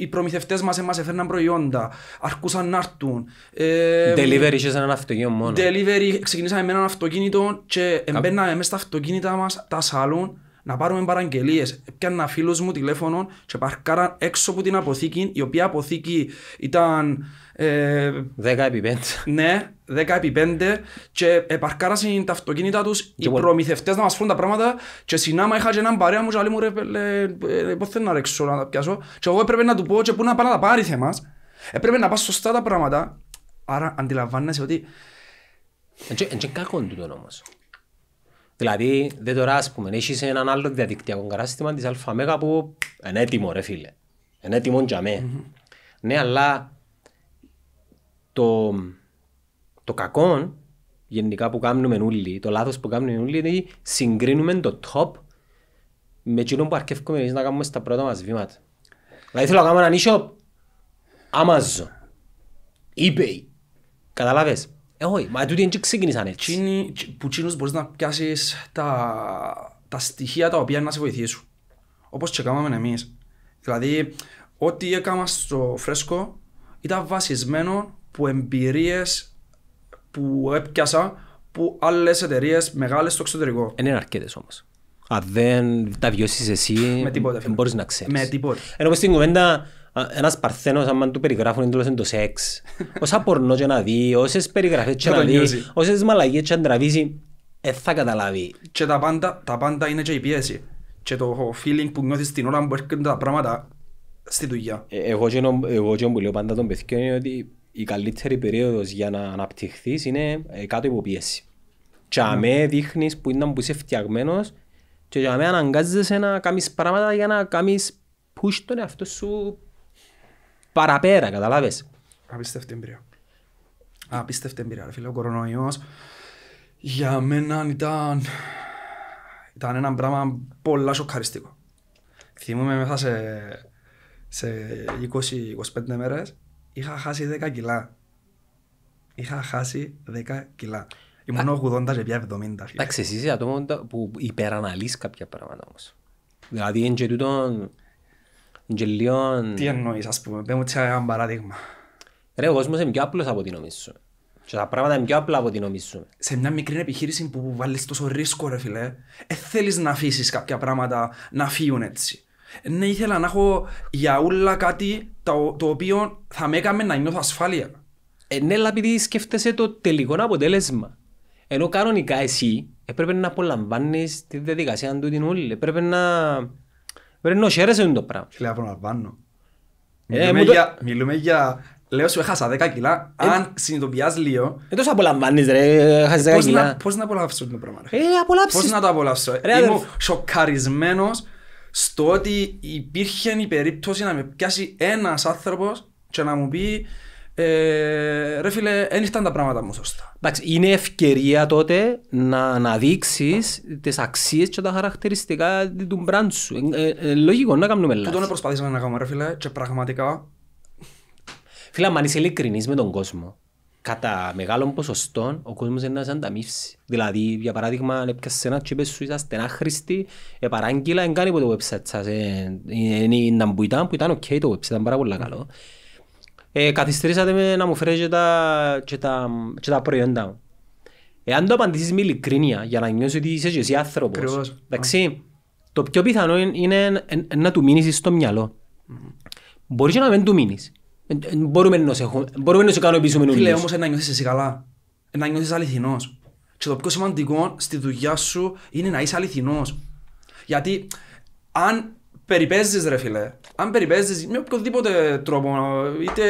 οι, προμηθευτές μας έφερναν προϊόντα, αρκούσαν να έρθουν. Ε, delivery σε ένα αυτοκίνητο μόνο. Delivery, ξεκινήσαμε με ένα αυτοκίνητο και Κά... μέσα στα αυτοκίνητα μας, τα σαλούν να πάρουμε παραγγελίες. Πιάνα φίλους μου τηλέφωνο και παρκάραν έξω από την αποθήκη, η οποία αποθήκη ήταν. 10 ε, επί 5. Ναι, 10 επί 5. Και ε, παρκάρασαν τα αυτοκίνητα τους οι προμηθευτές να μας φούν τα πράγματα. Και συνάμα είχα και έναν παρέα μου, και μου ρε, ε, πώς θέλω να ρέξω να τα πιάσω. Και εγώ έπρεπε να του πω, και πού να πάω να τα πάρει θέμα. Έπρεπε να πας σωστά τα πράγματα. Άρα αντιλαμβάνεσαι ότι. Είναι κακό το όμως. Δηλαδή, δεν τώρα ας πούμε, έχεις έναν άλλο διαδικτυακό κατάστημα της ΑΜΕΓΑ που είναι έτοιμο ρε φίλε. Είναι έτοιμο για με. Ναι, αλλά το, το κακό γενικά που κάνουμε όλοι, το λάθος που κάνουμε όλοι είναι συγκρίνουμε το top με εκείνο που αρκεύουμε εμείς να κάνουμε στα πρώτα μας βήματα. Δηλαδή θέλω να κάνω έναν Amazon, eBay, καταλάβες. Όχι, μα τούτοι είναι και ξεκίνησαν έτσι. που τσίνους μπορείς να πιάσεις τα, τα στοιχεία τα οποία να σε βοηθήσουν. Όπως και κάναμε εμείς. Δηλαδή, ό,τι έκανα στο φρέσκο ήταν βασισμένο που εμπειρίες που έπιασα που άλλες εταιρείες μεγάλες στο εξωτερικό. Είναι αρκετές όμως. Αν δεν τα βιώσεις εσύ, δεν μπορείς να ξέρεις. Με τίποτα. Ενώ στην ένας παρθένος άμα του περιγράφουν εντελώς είναι το σεξ όσα πορνό και να δει, όσες περιγραφές και να δει όσες μαλαγίες και να τραβήσει ε, θα καταλάβει και τα πάντα, τα πάντα είναι και η πίεση και το feeling που νιώθεις την ώρα που έρχονται τα πράγματα στη δουλειά ε, εγώ και, εγώ και που λέω πάντα τον παιδιό είναι ότι η καλύτερη περίοδος για να αναπτυχθείς είναι ε, κάτω υπό πίεση και ναι. αμέ δείχνεις που ήταν που είσαι φτιαγμένος και αμέ αναγκάζεσαι να κάνεις πράγματα για να κάνεις push τον εαυτό σου παραπέρα, καταλάβες. Απίστευτη εμπειρία. Απίστευτη εμπειρία, ρε φίλε, ο κορονοϊός για μένα ήταν, ήταν ένα πράγμα πολλά σοκαριστικό. Θυμούμαι μέσα σε, σε 20-25 μέρες είχα χάσει 10 κιλά. Είχα χάσει 10 κιλά. Ήμουν 80 και πια 70. Εντάξει, εσύ είσαι άτομο που υπεραναλύσεις κάποια πράγματα όμως. Δηλαδή, εν και τούτον, και Τι εννοείς ας πούμε, πέμουν σε ένα παράδειγμα. Ρε, ο κόσμος είναι πιο απλός από ό,τι νομίζουμε. Και τα πράγματα είναι πιο απλά από ό,τι νομίζουμε. Σε μια μικρή επιχείρηση που βάλεις τόσο ρίσκο ρε φίλε, ε, θέλεις να αφήσεις κάποια πράγματα να φύγουν έτσι. Ναι, ήθελα να έχω για όλα κάτι το, το οποίο θα με έκαμε να νιώθω ασφάλεια. Ε, ναι, αλλά επειδή σκέφτεσαι το τελικό αποτέλεσμα. Ενώ κανονικά εσύ έπρεπε να απολαμβάνεις τη διαδικασία του την όλη. Έπρεπε να Πρέπει να χαίρεσαι το πράγμα. Τηλέφωνο απολαμβάνω. Ε, μιλούμε για... Λέω σου έχασα 10 κιλά, ε- αν συνειδητοποιάς λίγο... Ε, τόσο απολαμβάνεις ρε, έχασες 10 κιλά. Πώς να απολαύσω το πράγμα ρε. Ε, απολαύσεις. Πώς να το απολαύσω. Είμαι σοκαρισμένος στο ότι υπήρχε η περίπτωση να με πιάσει ένας άνθρωπος και να μου πει ε, ρε φίλε, δεν τα πράγματα μου σωστά. Εντάξει, είναι ευκαιρία τότε να αναδείξεις τις αξίες και τα χαρακτηριστικά του μπραντ σου. Ε, ε, ε, λογικό να κάνουμε λάθο. Τούτο προσπαθήσαμε να κάνουμε, ρε φίλε, και πραγματικά. Φίλε, αν είσαι ειλικρινής με τον κόσμο, κατά μεγάλων ποσοστών ο κόσμος είναι θα σε ανταμείψει. Δηλαδή, για παράδειγμα, αν έπιασες ένα τσίπες σου, είσαι στενά χρήστη, επαράγγειλα, δεν κάνει από το website σα. Είναι ε, ε, που ήταν, που ήταν το website, ήταν πάρα πολύ καλό. Mm ε, με να μου φέρετε και τα, και τα, και τα προϊόντα μου. Εάν το απαντήσεις με ειλικρίνεια για να νιώσεις ότι είσαι και εσύ άνθρωπος, εντάξει, το πιο πιθανό είναι να του μείνεις στο μυαλό. Μπορείς και να μην του μείνεις. Ε, ε, μπορούμε να σε, μπορούμε να σε κάνουμε πίσω με Φίλε, όμως να νιώσεις εσύ καλά. Να νιώσεις αληθινός. Και το πιο σημαντικό στη δουλειά σου είναι να είσαι αληθινός. Γιατί αν περιπέζεις ρε φίλε. Αν περιπέζεις με οποιοδήποτε τρόπο, είτε...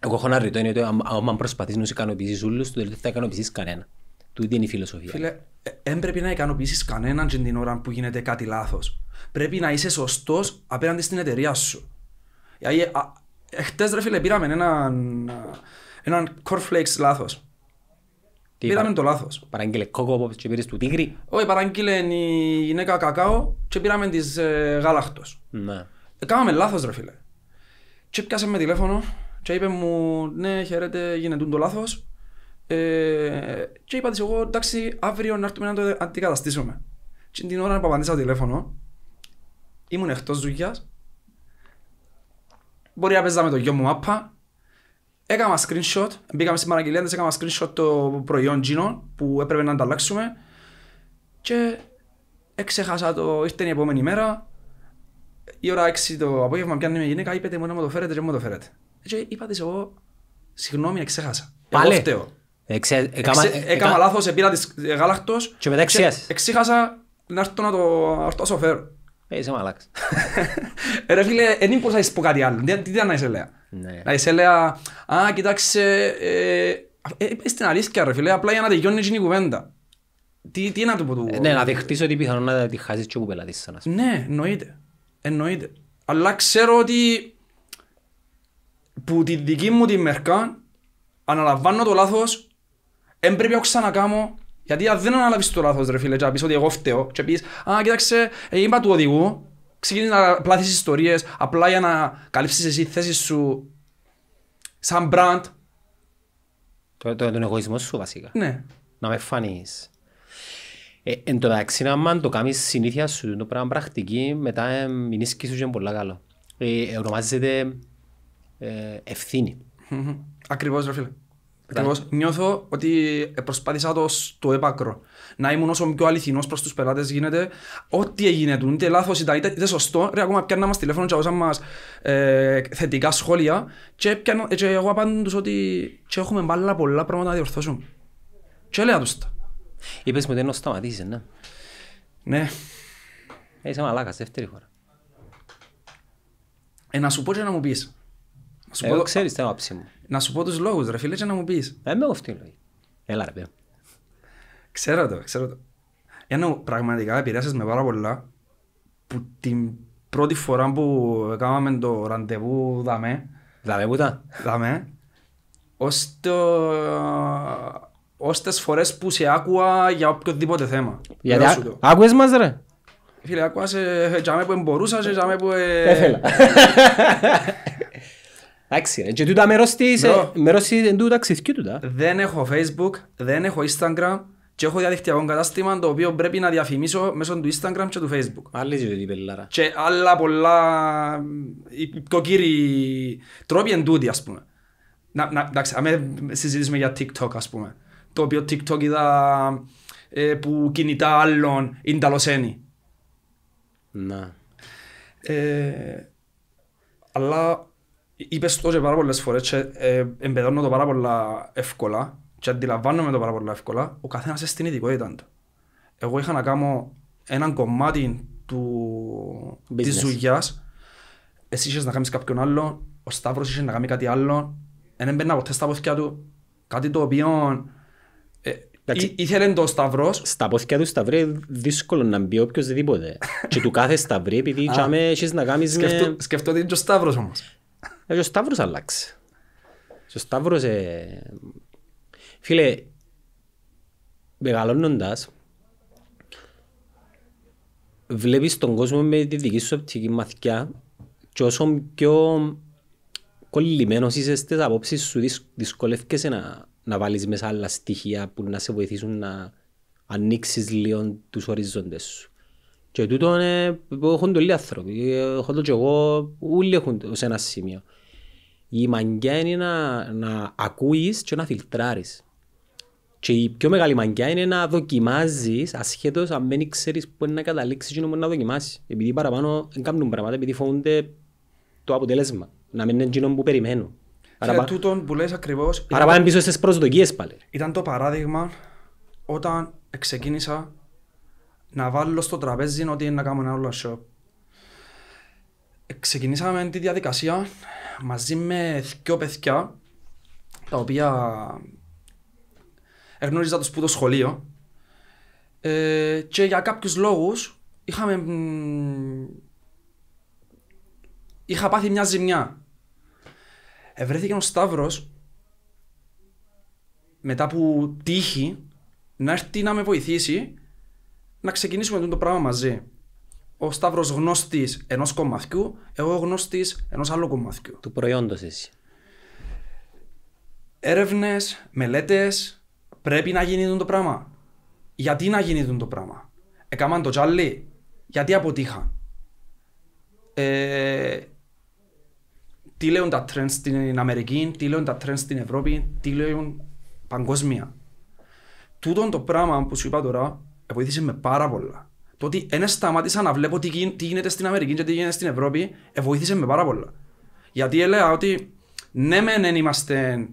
Εγώ έχω ένα ρητό, είναι ότι αν προσπαθείς να σου ικανοποιήσεις όλους, δεν θα ικανοποιήσεις κανένα. Του είναι η φιλοσοφία. Φίλε, δεν ε, πρέπει να ικανοποιήσεις κανέναν την ώρα που γίνεται κάτι λάθος. Πρέπει να είσαι σωστός απέναντι στην εταιρεία σου. Γιατί, ε, ε, χτες ρε φίλε, πήραμε έναν, έναν κορφλέξ λάθος. Πήραμε το λάθος. Παράγγειλε κόκο και πήρες του τίγρη. Όχι, παράγγειλε η γυναίκα κακάο και πήραμε τη ε, γάλακτος. Ναι. Ε, κάναμε λάθος, ρε φίλε. Και πιάσε με τηλέφωνο και είπε μου, ναι, χαίρετε, γίνεται το λάθος. Ε, και είπα εγώ, εντάξει, αύριο να έρθουμε να το αντικαταστήσουμε. Και την ώρα που απαντήσα το τηλέφωνο, ήμουν εκτός δουλειάς. Μπορεί να παίζαμε το γιο μου άπα, Έκανα screenshot, μπήκαμε στην παραγγελία έκανα screenshot το προϊόν Gino που έπρεπε να ανταλλάξουμε. Και Εξέχασα το, ήρθε η επόμενη μέρα, η ώρα 6 το απόγευμα πιάνει μια γυναίκα, είπε μόνο μου το φέρετε και μου το φέρετε. Και είπα της εγώ, συγγνώμη, εξέχασα. Πάλε. Εγώ φταίω. Εξε, έκαμα, Εξε, έκαμα εκα... λάθος, επήρα της γάλακτος και μετά εξέχασα. Εξέχασα να έρθω να το αρτώσω φέρω. Ε, είσαι μαλάκς. Ρε φίλε, δεν μπορούσα να είσαι πω κάτι άλλο. Τι ήταν να είσαι λέα. Ναι. Να είσαι λέα, α, κοιτάξε, ε, ε, ε αλήθεια ρε φίλε, απλά για να τελειώνεις η κουβέντα. Τι, τι να του πω του... Ναι, να δεχτείς ότι πιθανόν να τη χάσεις και που πελάτη σαν Ναι, εννοείται. Εννοείται. Αλλά ξέρω ότι που τη δική μου τη μερκά αναλαμβάνω το λάθος δεν πρέπει να ξανακάμω γιατί αν δεν αναλάβεις το λάθος ρε φίλε και πεις ότι εγώ φταίω και πεις «Α, κοίταξε, ε, είπα του οδηγού» ξεκινήσει να πλάθεις ιστορίες απλά για να καλύψεις εσύ θέση σου σαν μπραντ. Το, το, τον εγωισμός σου βασικά. Ναι. Να με φανείς. Ε, εν τω μεταξύ, αν το κάνεις συνήθεια σου το πράγμα πρακτική, μετά ε, μην σου είναι πολύ καλό. Ε, ονομάζεται ε, ευθυνη Ακριβώ, Ακριβώς ρε φίλε. Ναι. Νιώθω ότι ε, προσπάθησα το στο έπακρο. Να ήμουν όσο πιο αληθινός προς τους πελάτες γίνεται. Ό,τι έγινε του, είτε λάθος ήταν, είτε, είτε σωστό. Ρε, ακόμα πιάννα μας τηλέφωνο και μα μας ε, θετικά σχόλια. Και, πιάνω, ε, και εγώ απάντησα ότι και έχουμε πάρα πολλά πράγματα να διορθώσουμε. Και έλεγα τους τα. Είπες μου ότι ενώ σταματήσεις, ναι. Ναι. Ε, είσαι μαλάκας, δεύτερη φορά. Ε, να σου πω και να μου πεις. Να σου Εγώ πω... ξέρεις την άποψη μου. Να σου πω τους λόγους ρε φίλε και να μου πεις. Ε, με αυτή λόγη. Έλα ρε πέρα. Ξέρω το, ξέρω το. Ενώ πραγματικά επηρέασες με πάρα πολλά που την πρώτη φορά που κάναμε το ραντεβού δαμέ. Δαμέ που ήταν. Δαμέ. Ως το ως τις φορές που σε άκουα για οποιοδήποτε θέμα. Γιατί άκουες μας ρε. Φίλε, άκουα σε τζάμε που εμπορούσα, σε τζάμε που... Ε- Έθελα. Εντάξει ρε, και τούτα μέρος εν μέρος της τούτα ξεθκεί τούτα. Δεν έχω facebook, δεν έχω instagram και έχω διαδικτυακό κατάστημα το οποίο πρέπει να διαφημίσω μέσω του instagram και του facebook. Άλλη ζωή πελάρα. Και άλλα πολλά οικοκύροι τρόποι εν τούτη ας πούμε. Να, να, εντάξει, αμέ συζητήσουμε για TikTok ας πούμε το οποίο TikTok είδα ε, που κινητά άλλων είναι λοσένη. Να. Ε, αλλά είπες το και πάρα πολλές φορές και ε, εμπεδώνω το πάρα πολλά εύκολα και αντιλαμβάνομαι το πάρα πολλά εύκολα, ο καθένας στην ειδικότητα του. Εγώ είχα να κάνω έναν κομμάτι του, Business. της δουλειάς, εσύ είχες να κάνεις κάποιον άλλο, ο Σταύρος είχε να κάνει κάτι άλλο, δεν έμπαινα ποτέ στα πόθηκια του, κάτι το οποίο Ήθελε το σταυρός. Στα πόθηκια του σταυρή δύσκολο να μπει οποιοδήποτε. και του κάθε σταυρή, επειδή τσάμε εσείς να κάνεις με... Σκεφτώ ότι είναι ο σταύρος όμως. Ε, ο σταύρος αλλάξει. Ο σταύρος... Ε... Φίλε, μεγαλώνοντας, βλέπεις τον κόσμο με τη δική σου οπτική μαθηκιά και όσο πιο κολλημένος είσαι στις απόψεις σου δυσκολεύκεσαι να, να βάλεις μέσα άλλα στοιχεία που να σε βοηθήσουν να ανοίξεις λίγο τους οριζόντες σου. Και τούτο είναι που έχουν πολλοί άνθρωποι. Έχω το και εγώ, όλοι έχουν σε ένα σημείο. Η μαγκιά είναι να, να ακούεις και να φιλτράρεις. Και η πιο μεγάλη μαγκιά είναι να δοκιμάζεις ασχέτως αν δεν ξέρεις πού είναι να καταλήξεις και να δοκιμάσεις, Επειδή παραπάνω δεν κάνουν πράγματα, επειδή φοβούνται το αποτέλεσμα. Να μην είναι εκείνο που περιμένουν. Άρα, και τούτον που λες ακριβώς... Άρα πάμε πίσω στις προσδοκίες πάλι. Ήταν το παράδειγμα όταν ξεκίνησα να βάλω στο τραπέζι ότι είναι να κάνω ένα άλλο σοπ. Ξεκινήσαμε τη διαδικασία μαζί με δυο παιδιά τα οποία εγνώριζα τους που το σχολείο ε, και για κάποιους λόγους είχαμε είχα πάθει μια ζημιά Ευρέθηκε ο Σταύρος μετά που τύχει να έρθει να με βοηθήσει να ξεκινήσουμε το πράγμα μαζί. Ο Σταύρος γνώστης ενός κομματιού, εγώ γνώστης ενός άλλου κομματιού. Του προϊόντος εσύ. Έρευνες, μελέτες, πρέπει να γίνει το πράγμα. Γιατί να γίνει το πράγμα. Έκαναν το τζάλι. Γιατί αποτύχαν. Ε, τι λέουν τα trends στην Αμερική, τι λέουν τα trends στην Ευρώπη, τι λέουν παγκόσμια. Τούτο το πράγμα που σου είπα τώρα, βοήθησε με πάρα πολλά. Το ότι δεν σταμάτησα να βλέπω τι, τι γίνεται στην Αμερική και τι γίνεται στην Ευρώπη, ε, βοήθησε με πάρα πολλά. Γιατί έλεγα ότι ναι, μεν δεν είμαστε,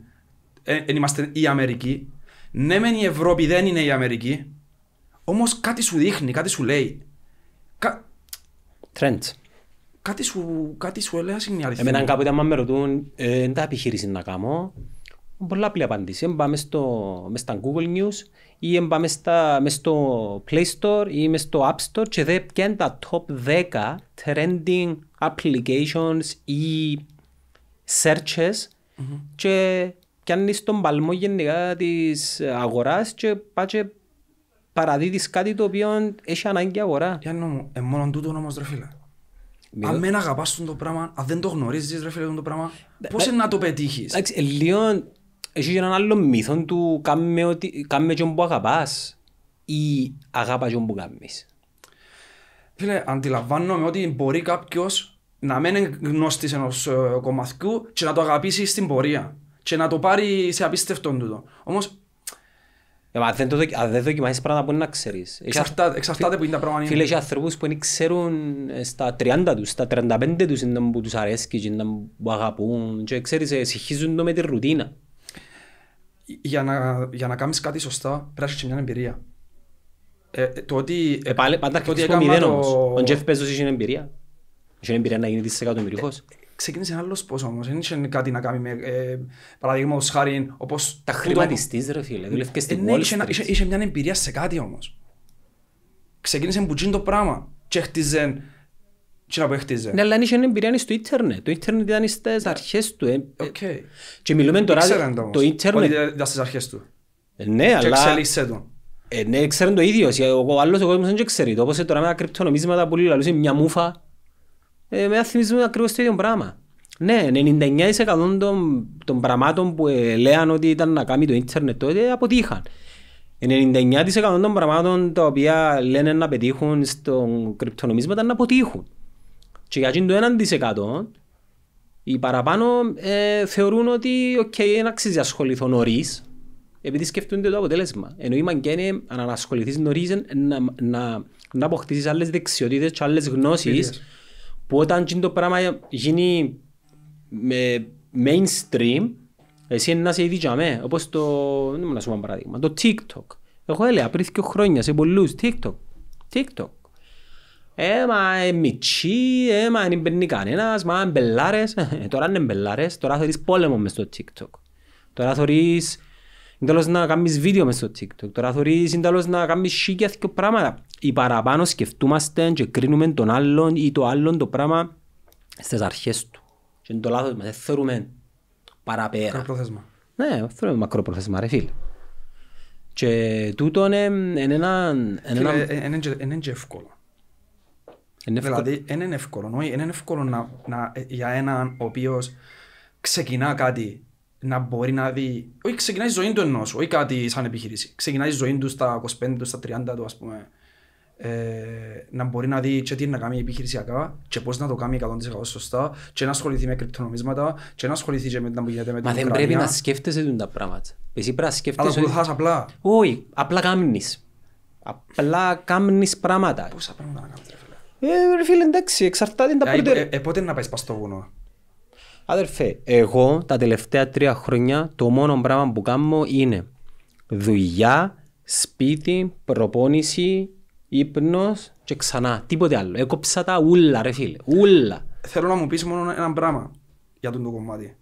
ε, είμαστε η Αμερική, ναι, μεν η Ευρώπη δεν είναι η Αμερική, όμως κάτι σου δείχνει, κάτι σου λέει. Κα... Trends κάτι σου, κάτι σου έλεγαν οι Εμένα κάποτε άμα με ρωτούν, δεν ε, τα επιχείρηση να κάνω, πολλά απλή απάντηση. Πάμε στο, μες στα Google News ή πάμε στα, μες στο Play Store ή μες στο App Store και δε ποια είναι τα top 10 trending applications ή searches mm-hmm. και πιάνεις στον παλμό γενικά της αγοράς και πάτσε παραδίδεις κάτι το οποίο έχει ανάγκη αγορά. Για νόμο, ε, μόνο τούτο όμως ρε φίλε. Αν δεν αγαπάς το πράγμα, αν δεν το γνωρίζεις ρε φίλε το πράγμα, πώς είναι να το πετύχεις. Εντάξει, λίγο έχει έναν άλλο μύθο του κάμε, ότι, κάμε που αγαπάς ή αγάπα τον που κάνεις. Φίλε, αντιλαμβάνομαι ότι μπορεί κάποιος να μένει γνώστης ενός ε, κομματιού και να το αγαπήσει στην πορεία και να το πάρει σε απίστευτον τούτο. Όμως ε, αν δεν, το, αν δεν δοκιμάσεις πράγματα είναι να ξέρεις. Εξαρτάται που είναι τα πράγματα. Φίλε, έχει ανθρώπους που ξέρουν ε, στα 30 τους, στα 35 τους είναι που τους αρέσκει και είναι που αγαπούν και ξέρεις, ε, συγχύζουν το με τη ρουτίνα. Για να, για να κάνεις κάτι σωστά πρέπει να μια εμπειρία. Ε, το ότι... Ε, πάλι, πάντα αρχίσεις από μηδέν όμως. Ο Τζεφ Πέζος είχε εμπειρία. Είχε εμπειρία να γίνει δισεκατομμυρικός ξεκίνησε ένα άλλος πώ όμως. Δεν είχε κάτι να κάνει με. Ε, Παραδείγματο χάρη, όπως τα χρήματα. χρηματιστή, ρε φίλε. Δουλεύει δηλαδή και ε, στην πόλη. Ναι, είχε είχε, είχε, μια εμπειρία σε κάτι όμως. Ξεκίνησε μπουτζίν το πράγμα. Και χτίζε. Τι να πω, χτίζε. Ναι, αλλά είχε εμπειρία στο ίντερνετ. Το ίντερνετ ήταν στις αρχές του. Ε, Okay. Ε, και μιλούμε τώρα. Το ίντερνετ. Ήταν στις αρχές του. Ε, Ναι, και αλλά. Εξέλιξε εξελίσσε τον. Ε, ναι, ξέρουν το ίδιο. Ο άλλος ο κόσμος δεν ξέρει. Όπως τώρα με τα κρυπτονομίσματα που λέει, μια μούφα εμένα με ακριβώς το ίδιο πράγμα. Ναι, 99% των, των πραγμάτων που ε, ότι ήταν να κάνει το ίντερνετ τότε αποτύχαν. 99% των πραγμάτων τα οποία λένε να πετύχουν στον ήταν να αποτύχουν. Και για το 1% οι παραπάνω ε, θεωρούν ότι okay, δεν αξίζει να ασχοληθώ νωρίς, επειδή σκεφτούνται το αποτέλεσμα. Ενώ η μαγκένε αν ανασχοληθείς νωρίς να, να, να αποκτήσεις άλλες δεξιότητες και άλλες γνώσεις που όταν γίνει το πράγμα γίνει με mainstream, εσύ είναι να σε είδη με, όπως το, δεν μου να σου παράδειγμα, το TikTok. Εγώ έλεγα πριν δύο χρόνια σε πολλούς TikTok. TikTok. Ε, μα είναι μητσί, ε, μα δεν μπαιρνή κανένας, μα μπελάρες. Ε, τώρα είναι μπελάρες, τώρα θέλεις πόλεμο μες στο TikTok. Τώρα θέλεις είναι να κάνεις βίντεο μες στο TikTok. Τώρα θωρείς είναι να κάνεις σίγια και πράγματα. Ή παραπάνω σκεφτούμαστε και κρίνουμε τον άλλον ή το άλλον το πράγμα στις αρχές του. Και είναι το λάθος μας. Δεν θεωρούμε παραπέρα. Μακροπρόθεσμα. Ναι, θεωρούμε μακροπρόθεσμα ρε φίλε. Και τούτο είναι ένα... Είναι και εύκολο. Δηλαδή, είναι εύκολο. Είναι εύκολο για έναν ο οποίος ξεκινά κάτι να μπορεί να δει. Όχι, ξεκινάει η ζωή του ενός, όχι κάτι σαν επιχείρηση. Ξεκινάει η ζωή του στα 25 του, στα 30 του, ας πούμε. Ε, να μπορεί να δει και τι είναι να κάνει επιχειρησιακά και πώς να το κάνει 100% σωστά, και να ασχοληθεί με κρυπτονομίσματα, και να ασχοληθεί και με την απογειατέ με την Μα δεν Ουκρανία. πρέπει να σκέφτεσαι τούν τα πράγματα. Εσύ πρέπει να σκέφτεσαι. Αλλά σπουδά απλά. Όχι, απλά κάμνεις. Απλά κάμνεις πράγματα. Πόσα πράγματα να κάνεις, ρε φίλε. Ε, ρε φίλε, εντάξει, εξαρτάται τα ε, ε, πρώτα. Ε, ε, ε, πότε να πάει στο βουνό. Αδερφέ, εγώ τα τελευταία τρία χρόνια το μόνο πράγμα που κάνω είναι δουλειά, σπίτι, προπόνηση, ύπνος και ξανά. Τίποτε άλλο. Έκοψα τα ούλα, ρε φίλε. Ούλα. Θέλω να μου πεις μόνο ένα πράγμα για τον το κομμάτι.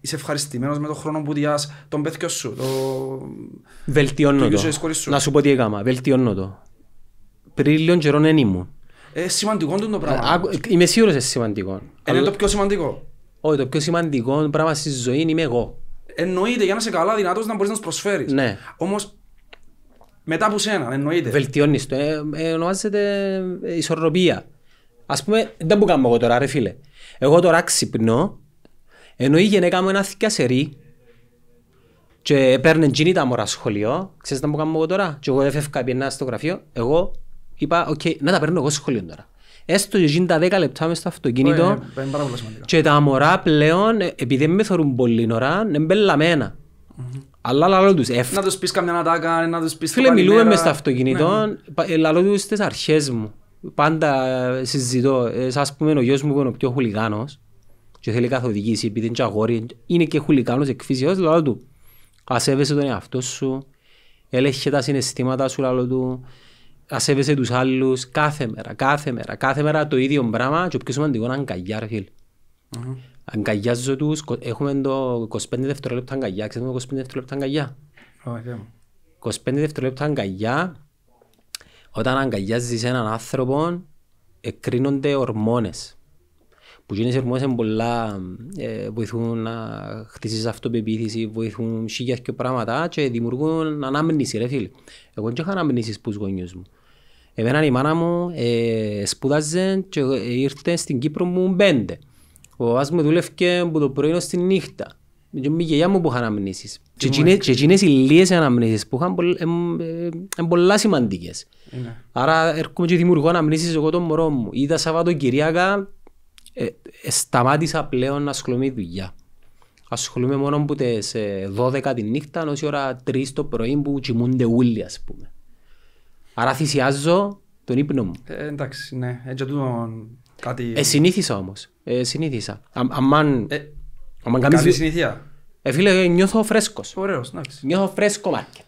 Είσαι ευχαριστημένος με τον χρόνο που διάς τον πέθκιο σου. Το... Βελτιώνω το. το. Σου. Να σου πω τι έκανα. Βελτιώνω το. Πριν λίγο καιρό δεν ήμουν. Ε, σημαντικό το πράγμα. Α, ε, είμαι ότι είναι σημαντικό. Ε, είναι το πιο σημαντικό όχι το πιο σημαντικό πράγμα στη ζωή είμαι εγώ. Εννοείται για να είσαι καλά δυνατός να μπορείς να σου προσφέρεις. Ναι. Όμως, μετά από σένα, εννοείται. Βελτιώνεις το, ε, ε, ονομάζεται ε, ισορροπία. Ας πούμε, δεν μπορώ κάνω εγώ τώρα ρε φίλε. Εγώ τώρα ξυπνώ, ενώ η γυναίκα μου ένα θυκιασερί και παίρνει τζίνι τα μωρά σχολείο, ξέρεις τι μου κάνω εγώ τώρα, και εγώ έφευκα πιένα στο γραφείο, εγώ είπα, οκ, να τα παίρνω εγώ σχολείο τώρα έστω και τα 10 λεπτά μες στο αυτοκίνητο και τα μωρά πλέον, επειδή με θεωρούν πολύ νωρά, είναι μπελαμένα. Αλλά λαλό τους έφτω. Να τους πεις καμιά ατάκα, να τους πεις Φίλε, μιλούμε μες στο αυτοκίνητο, ναι, ναι. Ε, λαλό τους στις αρχές μου. Πάντα ε, συζητώ, ε, ας πούμε ο γιος μου είναι ο πιο χουλιγάνος και θέλει καθοδηγήσει επειδή είναι αγόρι, είναι και χουλικάνος εκφύσιος, λαλό του. Ασέβεσαι τον εαυτό σου, έλεγχε τα συναισθήματα σου, λαλό του ασέβεσαι τους άλλους κάθε μέρα, κάθε μέρα, κάθε μέρα το ίδιο πράγμα και πιο σημαντικό είναι αγκαλιά ρε φίλε. Mm-hmm. Αγκαλιάζω τους, έχουμε το 25 δευτερόλεπτα αγκαλιά, ξέρετε το 25 δευτερόλεπτα αγκαλιά. Okay. 25 δευτερόλεπτα αγκαλιά, όταν αγκαλιάζεις έναν άνθρωπο, εκκρίνονται ορμόνες. Που γίνες ορμόνες είναι πολλά, ε, βοηθούν να χτίσεις αυτοπεποίθηση, βοηθούν σίγια και πράγματα και δημιουργούν ανάμνηση ρε φίλε. Εγώ δεν είχα αναμνήσεις που γονιούς μου. Εμένα η μάνα μου ε, σπούδαζε και ε, ήρθε στην Κύπρο μου πέντε. Ο παπάς μου δούλευκε από το πρωί τη νύχτα. Και η γιαγιά μου που είχα αναμνήσεις. Και εκείνες οι λίγες αναμνήσεις που είχαν είναι ε, πολλά σημαντικές. Ναι. Άρα έρχομαι και δημιουργώ αναμνήσεις εγώ τον μωρό μου. Είδα Σαββατοκυριακά, ε, ε, σταμάτησα πλέον να ασχολούμαι δουλειά. Ασχολούμαι μόνο που τις 12 τη νύχτα, ενώ σε ώρα 3 το πρωί που κοιμούνται ούλοι ας πούμε. Άρα θυσιάζω τον ύπνο μου. Ε, εντάξει, ναι. Έτσι το κάτι... Ε, συνήθισα όμως. Ε, συνήθισα. Αμάν... Ε, αμάν καλή συνήθεια. Ε, φίλε, νιώθω φρέσκος. Ωραίος, εντάξει. Νιώθω φρέσκο μάρκετ.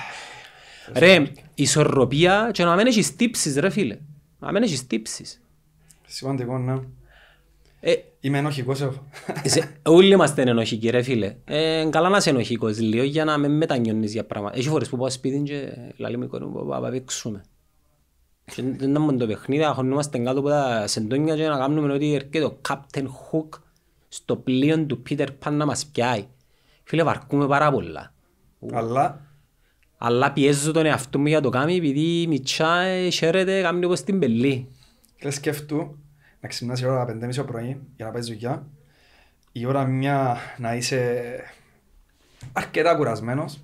ρε, ισορροπία και να μην έχεις τύψεις, ρε φίλε. Να μην έχεις τύψεις. Σημαντικό, ναι. Ε, Είμαι ενοχικός εγώ. Όλοι είμαστε ενοχικοί ρε φίλε. Ε, καλά να είσαι ενοχικός λίγο για να με μετανιώνεις για πράγματα. Έχει φορές που πάω σπίτι και λέω μου κόρη μου πάω παίξουμε. Και δεν ήταν το παιχνίδι, αγωνόμαστε κάτω από τα σεντόνια και να κάνουμε ότι έρχεται ο Captain Hook στο πλοίο του Peter Pan να μας πιάει. Φίλε βαρκούμε πάρα πολλά. Αλλά... Αλλά πιέζω τον εαυτό μου για το κάνει επειδή Μιτσά ε, χαίρεται, κάνει όπως την πελή. Και σκεφτού να ξυπνάς η ώρα 5.30 το πρωί για να πάει δουλειά, η ώρα μια να είσαι αρκετά κουρασμένος,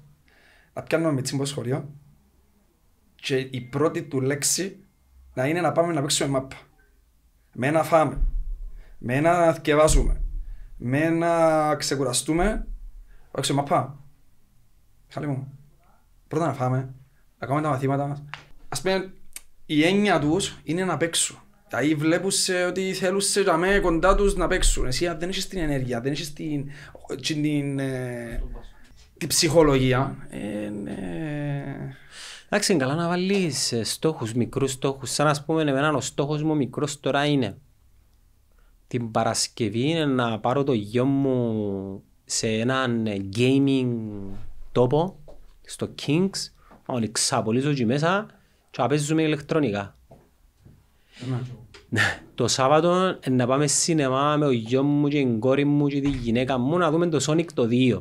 να πιάνω με τσίμπο σχολείο και η πρώτη του λέξη να είναι να πάμε να παίξουμε MAP. Με να φάμε, με να θκευάζουμε, με ένα ξεκουραστούμε, μαπά. Χαλή μου, πρώτα να φάμε, να κάνουμε τα μαθήματα μας. Ας πούμε, η έννοια τους είναι να παίξουν. Ή βλέπουν ότι θέλουν σε με κοντά τους να παίξουν. Εσύ δεν έχεις την ενέργεια, δεν έχεις την, την, ε, την ψυχολογία. Ε, ναι. Εντάξει, είναι καλά να βάλεις ε, στόχους, μικρούς στόχους. Σαν να πούμε εμένα ο στόχος μου μικρός τώρα είναι την Παρασκευή είναι να πάρω το γιο μου σε έναν ε, gaming τόπο στο Kings, να τον εκεί μέσα και να παίζουμε ηλεκτρονικά. Ναι. Ναι. Το Σάββατο ε, να πάμε σινεμά με ο γιος μου και την κόρη μου και τη γυναίκα μου να δούμε το Sonic το 2.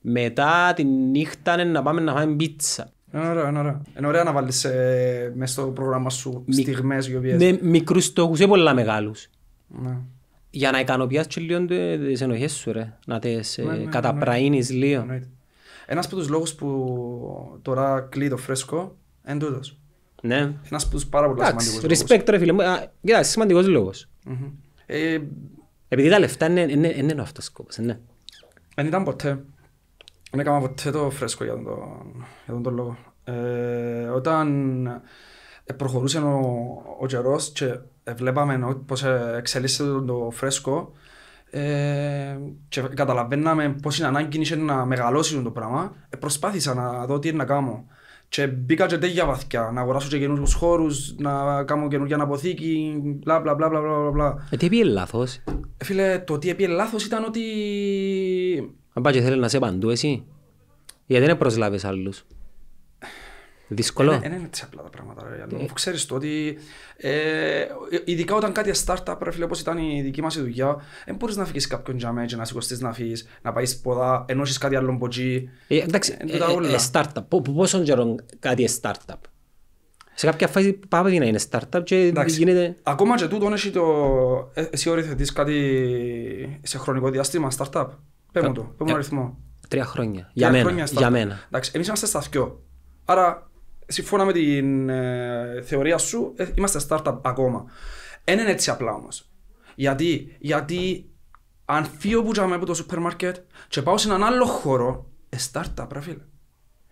Μετά τη νύχτα ε, να πάμε να φάμε πίτσα. Είναι ωραία να βάλεις ε, μέσα στο πρόγραμμα σου στιγμές οι οποίες... Με μικρούς στόχους ή πολλά μεγάλους. Ναι. Για να ικανοποιάς και λίγο τις ενοχές σου ρε. Να τις ε, ναι, καταπραίνεις λίγο. Ένας από τους λόγους που τώρα κλείει το φρέσκο είναι τούτος. Ναι. Ένας από τους πάρα πολλά σημαντικούς λόγους. Respect ρε φίλε μου. Κοίτα, σημαντικός λόγος. Ε, Επειδή τα λεφτά είναι ένα αυτός σκόπος. Ναι. Δεν ήταν ποτέ. Δεν έκανα ποτέ το φρέσκο για τον λόγο. Ε, όταν ε, προχωρούσε ο καιρός και βλέπαμε πώς εξελίσσεται το φρέσκο, ε, και καταλαβαίναμε πώς είναι ανάγκη να μεγαλώσεις το πράγμα, ε, προσπάθησα να δω τι είναι να κάνω. Και μπήκα και τέτοια βαθιά, να αγοράσω και καινούργιους χώρους, να κάνω καινούργια αναποθήκη, μπλα μπλα μπλα μπλα μπλα. Ε, τι έπιε λάθος. Ε, φίλε, το τι έπιε λάθος ήταν ότι... Αν πάει και θέλεις να σε παντού εσύ, γιατί δεν προσλάβεις άλλους. Δύσκολο. Δεν είναι έτσι απλά τα πράγματα. Αφού ξέρεις το ότι. Ε, ειδικά όταν κάτι startup, ρε φίλε, όπως ήταν η δική μας δουλειά, δεν μπορείς να φύγεις κάποιον για και να σηκωθεί να φύγεις, να πάεις σπουδά, ενώ έχεις κάτι άλλο μποτζή. Ε, εντάξει, ε, startup. Πόσο καιρό κάτι startup. Σε κάποια φάση πάει να είναι startup και γίνεται... Ακόμα και τούτο έχει το... Εσύ οριθετείς κάτι σε χρονικό διάστημα startup. πέμπτο, πέμπτο το, αριθμό. Τρία χρόνια. Για μένα. Για μένα. Εντάξει, εμείς είμαστε στα δυο. Άρα σύμφωνα με την ε, θεωρία σου, ε, είμαστε startup ακόμα. Δεν είναι έτσι απλά όμως. Γιατί, γιατί αν φύγω που τζάμε από το σούπερ μάρκετ και πάω σε έναν άλλο χώρο, ε, startup, ρε φίλε.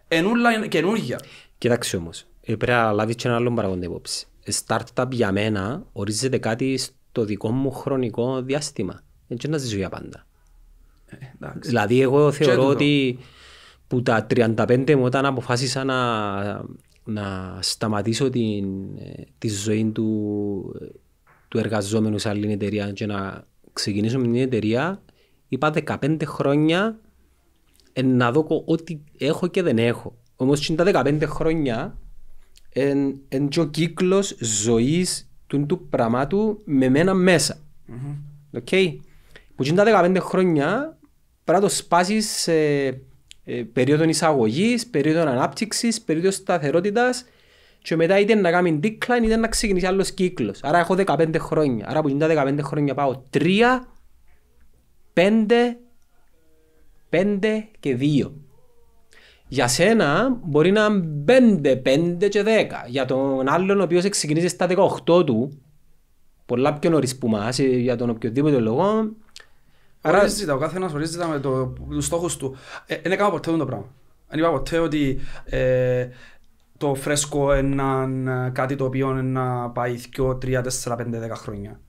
Ενούλα καινούργια. Κοιτάξτε όμως, ε, πρέπει να λάβεις και ένα άλλο παραγόντα υπόψη. Ε, startup για μένα ορίζεται κάτι στο δικό μου χρονικό διάστημα. Δεν ξέρω να ζήσω για πάντα. Ε, δηλαδή, εγώ θεωρώ ότι που τα 35 μου όταν αποφάσισα να, να σταματήσω την, ε, τη ζωή του, του εργαζόμενου σε άλλη εταιρεία και να ξεκινήσω με την εταιρεία είπα 15 χρόνια ε, να δω ό,τι έχω και δεν έχω. Όμως και τα 15 χρόνια ε, εν, ο κύκλος ζωής του, του πραγμάτου με μένα μέσα. Mm-hmm. Okay. Που τα 15 χρόνια πρέπει να το σπάσεις σε ε, περίοδο εισαγωγής, περίοδο ανάπτυξης, περίοδο σταθερότητας και μετά είτε να κάνει decline είτε να ξεκινήσει άλλος κύκλος. Άρα έχω 15 χρόνια. Άρα από τα 15 χρόνια πάω 3, 5, 5 και 2. Για σένα μπορεί να είναι 5, 5 και 10. Για τον άλλον ο οποίος ξεκινήσει στα 18 του, πολλά πιο νωρίς που μας, ε, για τον οποιοδήποτε λόγο, Άρα... Ορίζεται, ο καθένας ορίζεται με το, τους στόχους του. Ε, δεν έκανα ποτέ το πράγμα. Δεν είπα ποτέ ότι ε, το φρέσκο είναι ε, κάτι το οποίο να πάει 2, 3, 4, 5, 10 χρόνια.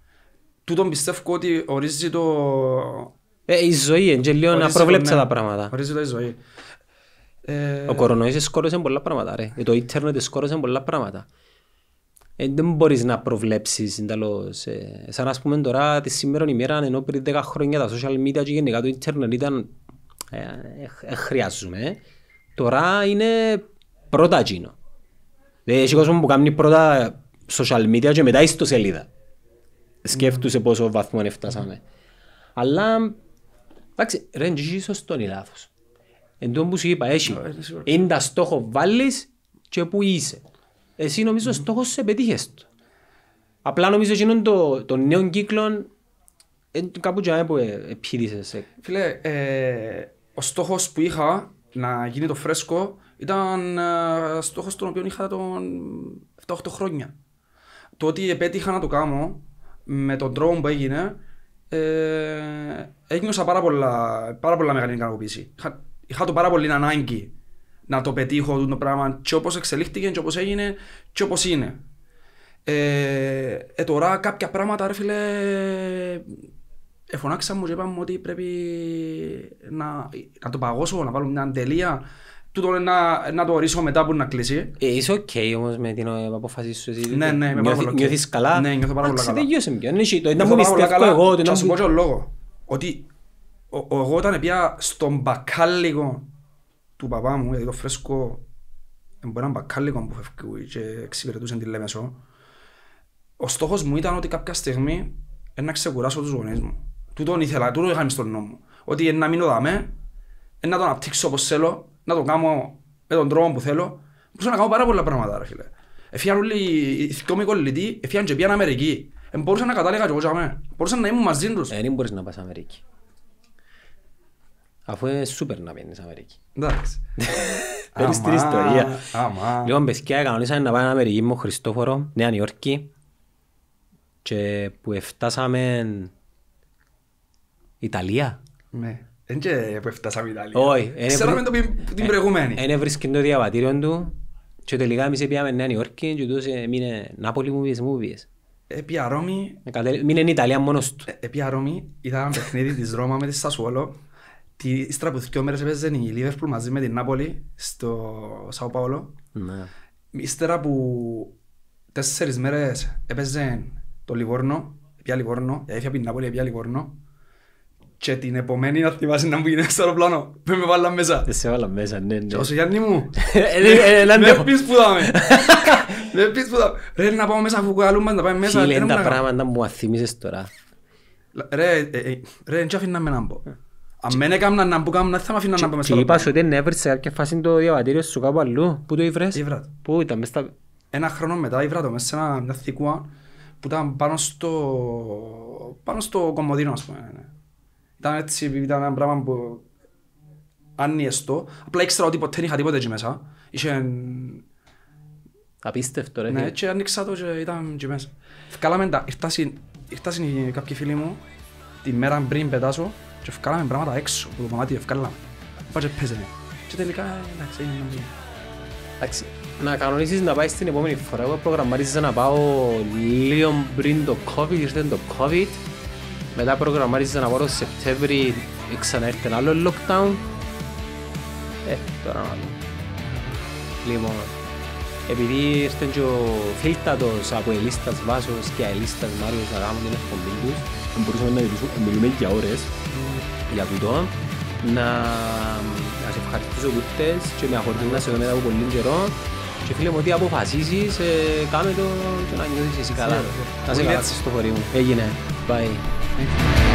Τούτον πιστεύω ότι ορίζει το... Ε, η ζωή, είναι λίγο να προβλέψει ναι. τα πράγματα. Ορίζει το η ζωή. Ε... Ο κορονοϊός σκόρωσε πολλά πράγματα, ρε. Ε, το ίντερνετ σκόρωσε πολλά πράγματα ε, δεν μπορείς να προβλέψεις, Ε, σαν ας πούμε τώρα τη σήμερα ημέρα, ενώ πριν 10 χρόνια τα social media και γενικά το internet ήταν. Ε, ε, ε χρειάζομαι. Τώρα είναι πρώτα εκείνο. Δεν έχει κόσμο που κάνει πρώτα social media και μετά στο σελίδα. Σκέφτουσε πόσο βαθμό έφτασαμε. Αλλά εντάξει, ρε, είναι σωστό ή λάθος. Εν τω που σου είπα, έχει. Είναι τα στόχο βάλεις και που είσαι. Εσύ νομίζω mm. στόχος σε Απλά νομίζω είναι το, το νέο κύκλο κάπου και που Ε, ε. Φίλε, ε, ο στόχος που είχα να γίνει το φρέσκο ήταν ε, στόχος τον οποίο είχα τον 7-8 χρόνια. Το ότι επέτυχα να το κάνω με τον τρόπο που έγινε ε, πάρα πολλά, πάρα πολλά μεγάλη ικανοποίηση. Είχα, είχα το πάρα πολύ ανάγκη να το πετύχω το πράγμα και όπως εξελίχθηκε και όπως έγινε και όπως είναι. Ε, ε τώρα κάποια πράγματα ρε φίλε εφωνάξα μου και είπαμε ότι πρέπει να, να το παγώσω, να βάλω μια τελεία τούτο να, να το ορίσω μετά που να κλείσει. Ε, είσαι οκ okay, όμως με την ε, αποφασή σου. ναι, δηλαδή. ναι, με πάρα πολύ. Νιώθεις καλά. Ναι, νιώθω πάρα πολύ καλά. Αξιδεγιώσε με ποιον. Το να μου πιστεύω εγώ. Θα σου πω και ο λόγο. Ότι εγώ όταν πια στον μπακάλικο του παπά μου, δηλαδή το φρέσκο μπορεί να μπακάλικο που φεύγει και εξυπηρετούσε τη Λέμεσο. Ο στόχος μου ήταν ότι κάποια στιγμή να ξεκουράσω τους γονείς μου. τον ήθελα, του το είχαμε στον νόμο Ότι να μείνω δαμέ, να τον απτύξω όπως θέλω, να τον κάνω με τον τρόπο που θέλω. Μπορούσα να κάνω πάρα πολλά πράγματα, ρε φίλε. Εφιάν όλοι οι θυκόμοι κολλητοί, εφιάν και πήγαν Αμερική. μπορούσα να κατάλεγα και εγώ και αμέ. Μπορούσα να ήμουν μαζί τους. Ε, δεν μπορείς να πας Αμερική. Αφού είναι σούπερ να πιένεις Αμερική. Εντάξει. Παίρνεις την ιστορία. Λοιπόν, παιδιά, κανονίσαμε να πάμε Αμερική με ο Χριστόφορο, Νέα Νιόρκη. Και που εφτάσαμε... Ιταλία. Ναι. Δεν και που εφτάσαμε Ιταλία. Όχι. Ξέραμε την προηγούμενη. Ένα βρίσκει το διαβατήριο του. Και τελικά εμείς πήγαμε Νέα Νιόρκη και τούτος έμεινε ε, Νάπολη movies, movies. Επία Ρώμη... Ε, Μην είναι Ιταλία μόνος του. Ε, Επία Ρώμη, είδαμε παιχνίδι της Ρώμα με τη Σασουόλο τι ύστερα από δύο μέρες έπαιζε η Λίβερπουλ μαζί με την Νάπολη στο Σαο Παόλο. Ναι. Ύστερα από τέσσερις μέρες έπαιζε το Λιβόρνο, πια Λιβόρνο, έφυγε δηλαδή από την Νάπολη, πια Λιβόρνο. Και την επομένη να θυμάσαι να μου γίνεις στο αεροπλάνο, που με βάλαν μέσα. Δεν σε βάλαν μέσα, ναι, ναι. Και όσο Γιάννη μου, ε, ε, ε, δεν πεις που δάμε. Δεν πεις που δάμε. Ρε, να πάω μέσα αφού μας, να πάμε μέσα. Τι λένε τα πράγματα που μου αθυμίζεις τώρα. Ρε, ρε, και αφήναμε να μπω. Αν δεν έκανα να μπω κάμουν, θα με αφήνω να μπω μέσα. Και είπα ότι είναι έβρες σε κάποια φάση το διαβατήριο σου κάπου αλλού. Πού το ήβρες. Πού ήταν μέσα στα... Ένα χρόνο μετά ήβρα το μέσα σε ένα, μια θήκουα που ήταν πάνω στο, πάνω στο κομμωδίνο ας πούμε. Ναι. Ήταν έτσι, ήταν ένα πράγμα που ανιεστό. Απλά ήξερα ότι ποτέ δεν είχα τίποτα εκεί μέσα. Είχε... Απίστευτο ρε. Ναι, και άνοιξα το και ήταν εκεί μέσα. Φκάλαμε τα, ήρθασαν κάποιοι φίλοι μου τη μέρα πριν πετάσω και ευκάλαμε πράγματα έξω από το κομμάτι ευκάλαμε. Πάτε παίζανε. Και τελικά, εντάξει, είναι νομίζω. Εντάξει, να κανονίσεις να πάεις στην επόμενη φορά. Εγώ προγραμμαρίζα να πάω λίγο πριν το COVID, ήρθε το COVID. Μετά προγραμμαρίζα να πάω το Σεπτέμβρη, ξανά έρθει ένα άλλο lockdown. Ε, τώρα να δω. Λοιπόν, επειδή ήρθαν και ο φίλτατος από ελίστας Βάσος και ελίστας Μάριος να κάνουν την εκπομπή τους, μπορούσαμε να μιλούμε για ώρες για τούτο. Να, να σε ευχαριστήσω που ήρθες και με να σε δομένα από πολύ καιρό. Και φίλε μου, ό,τι αποφασίσεις, ε, κάνε το και να νιώθεις εσύ καλά. Να σε βλέπεις στο χωρί μου. Έγινε. Bye.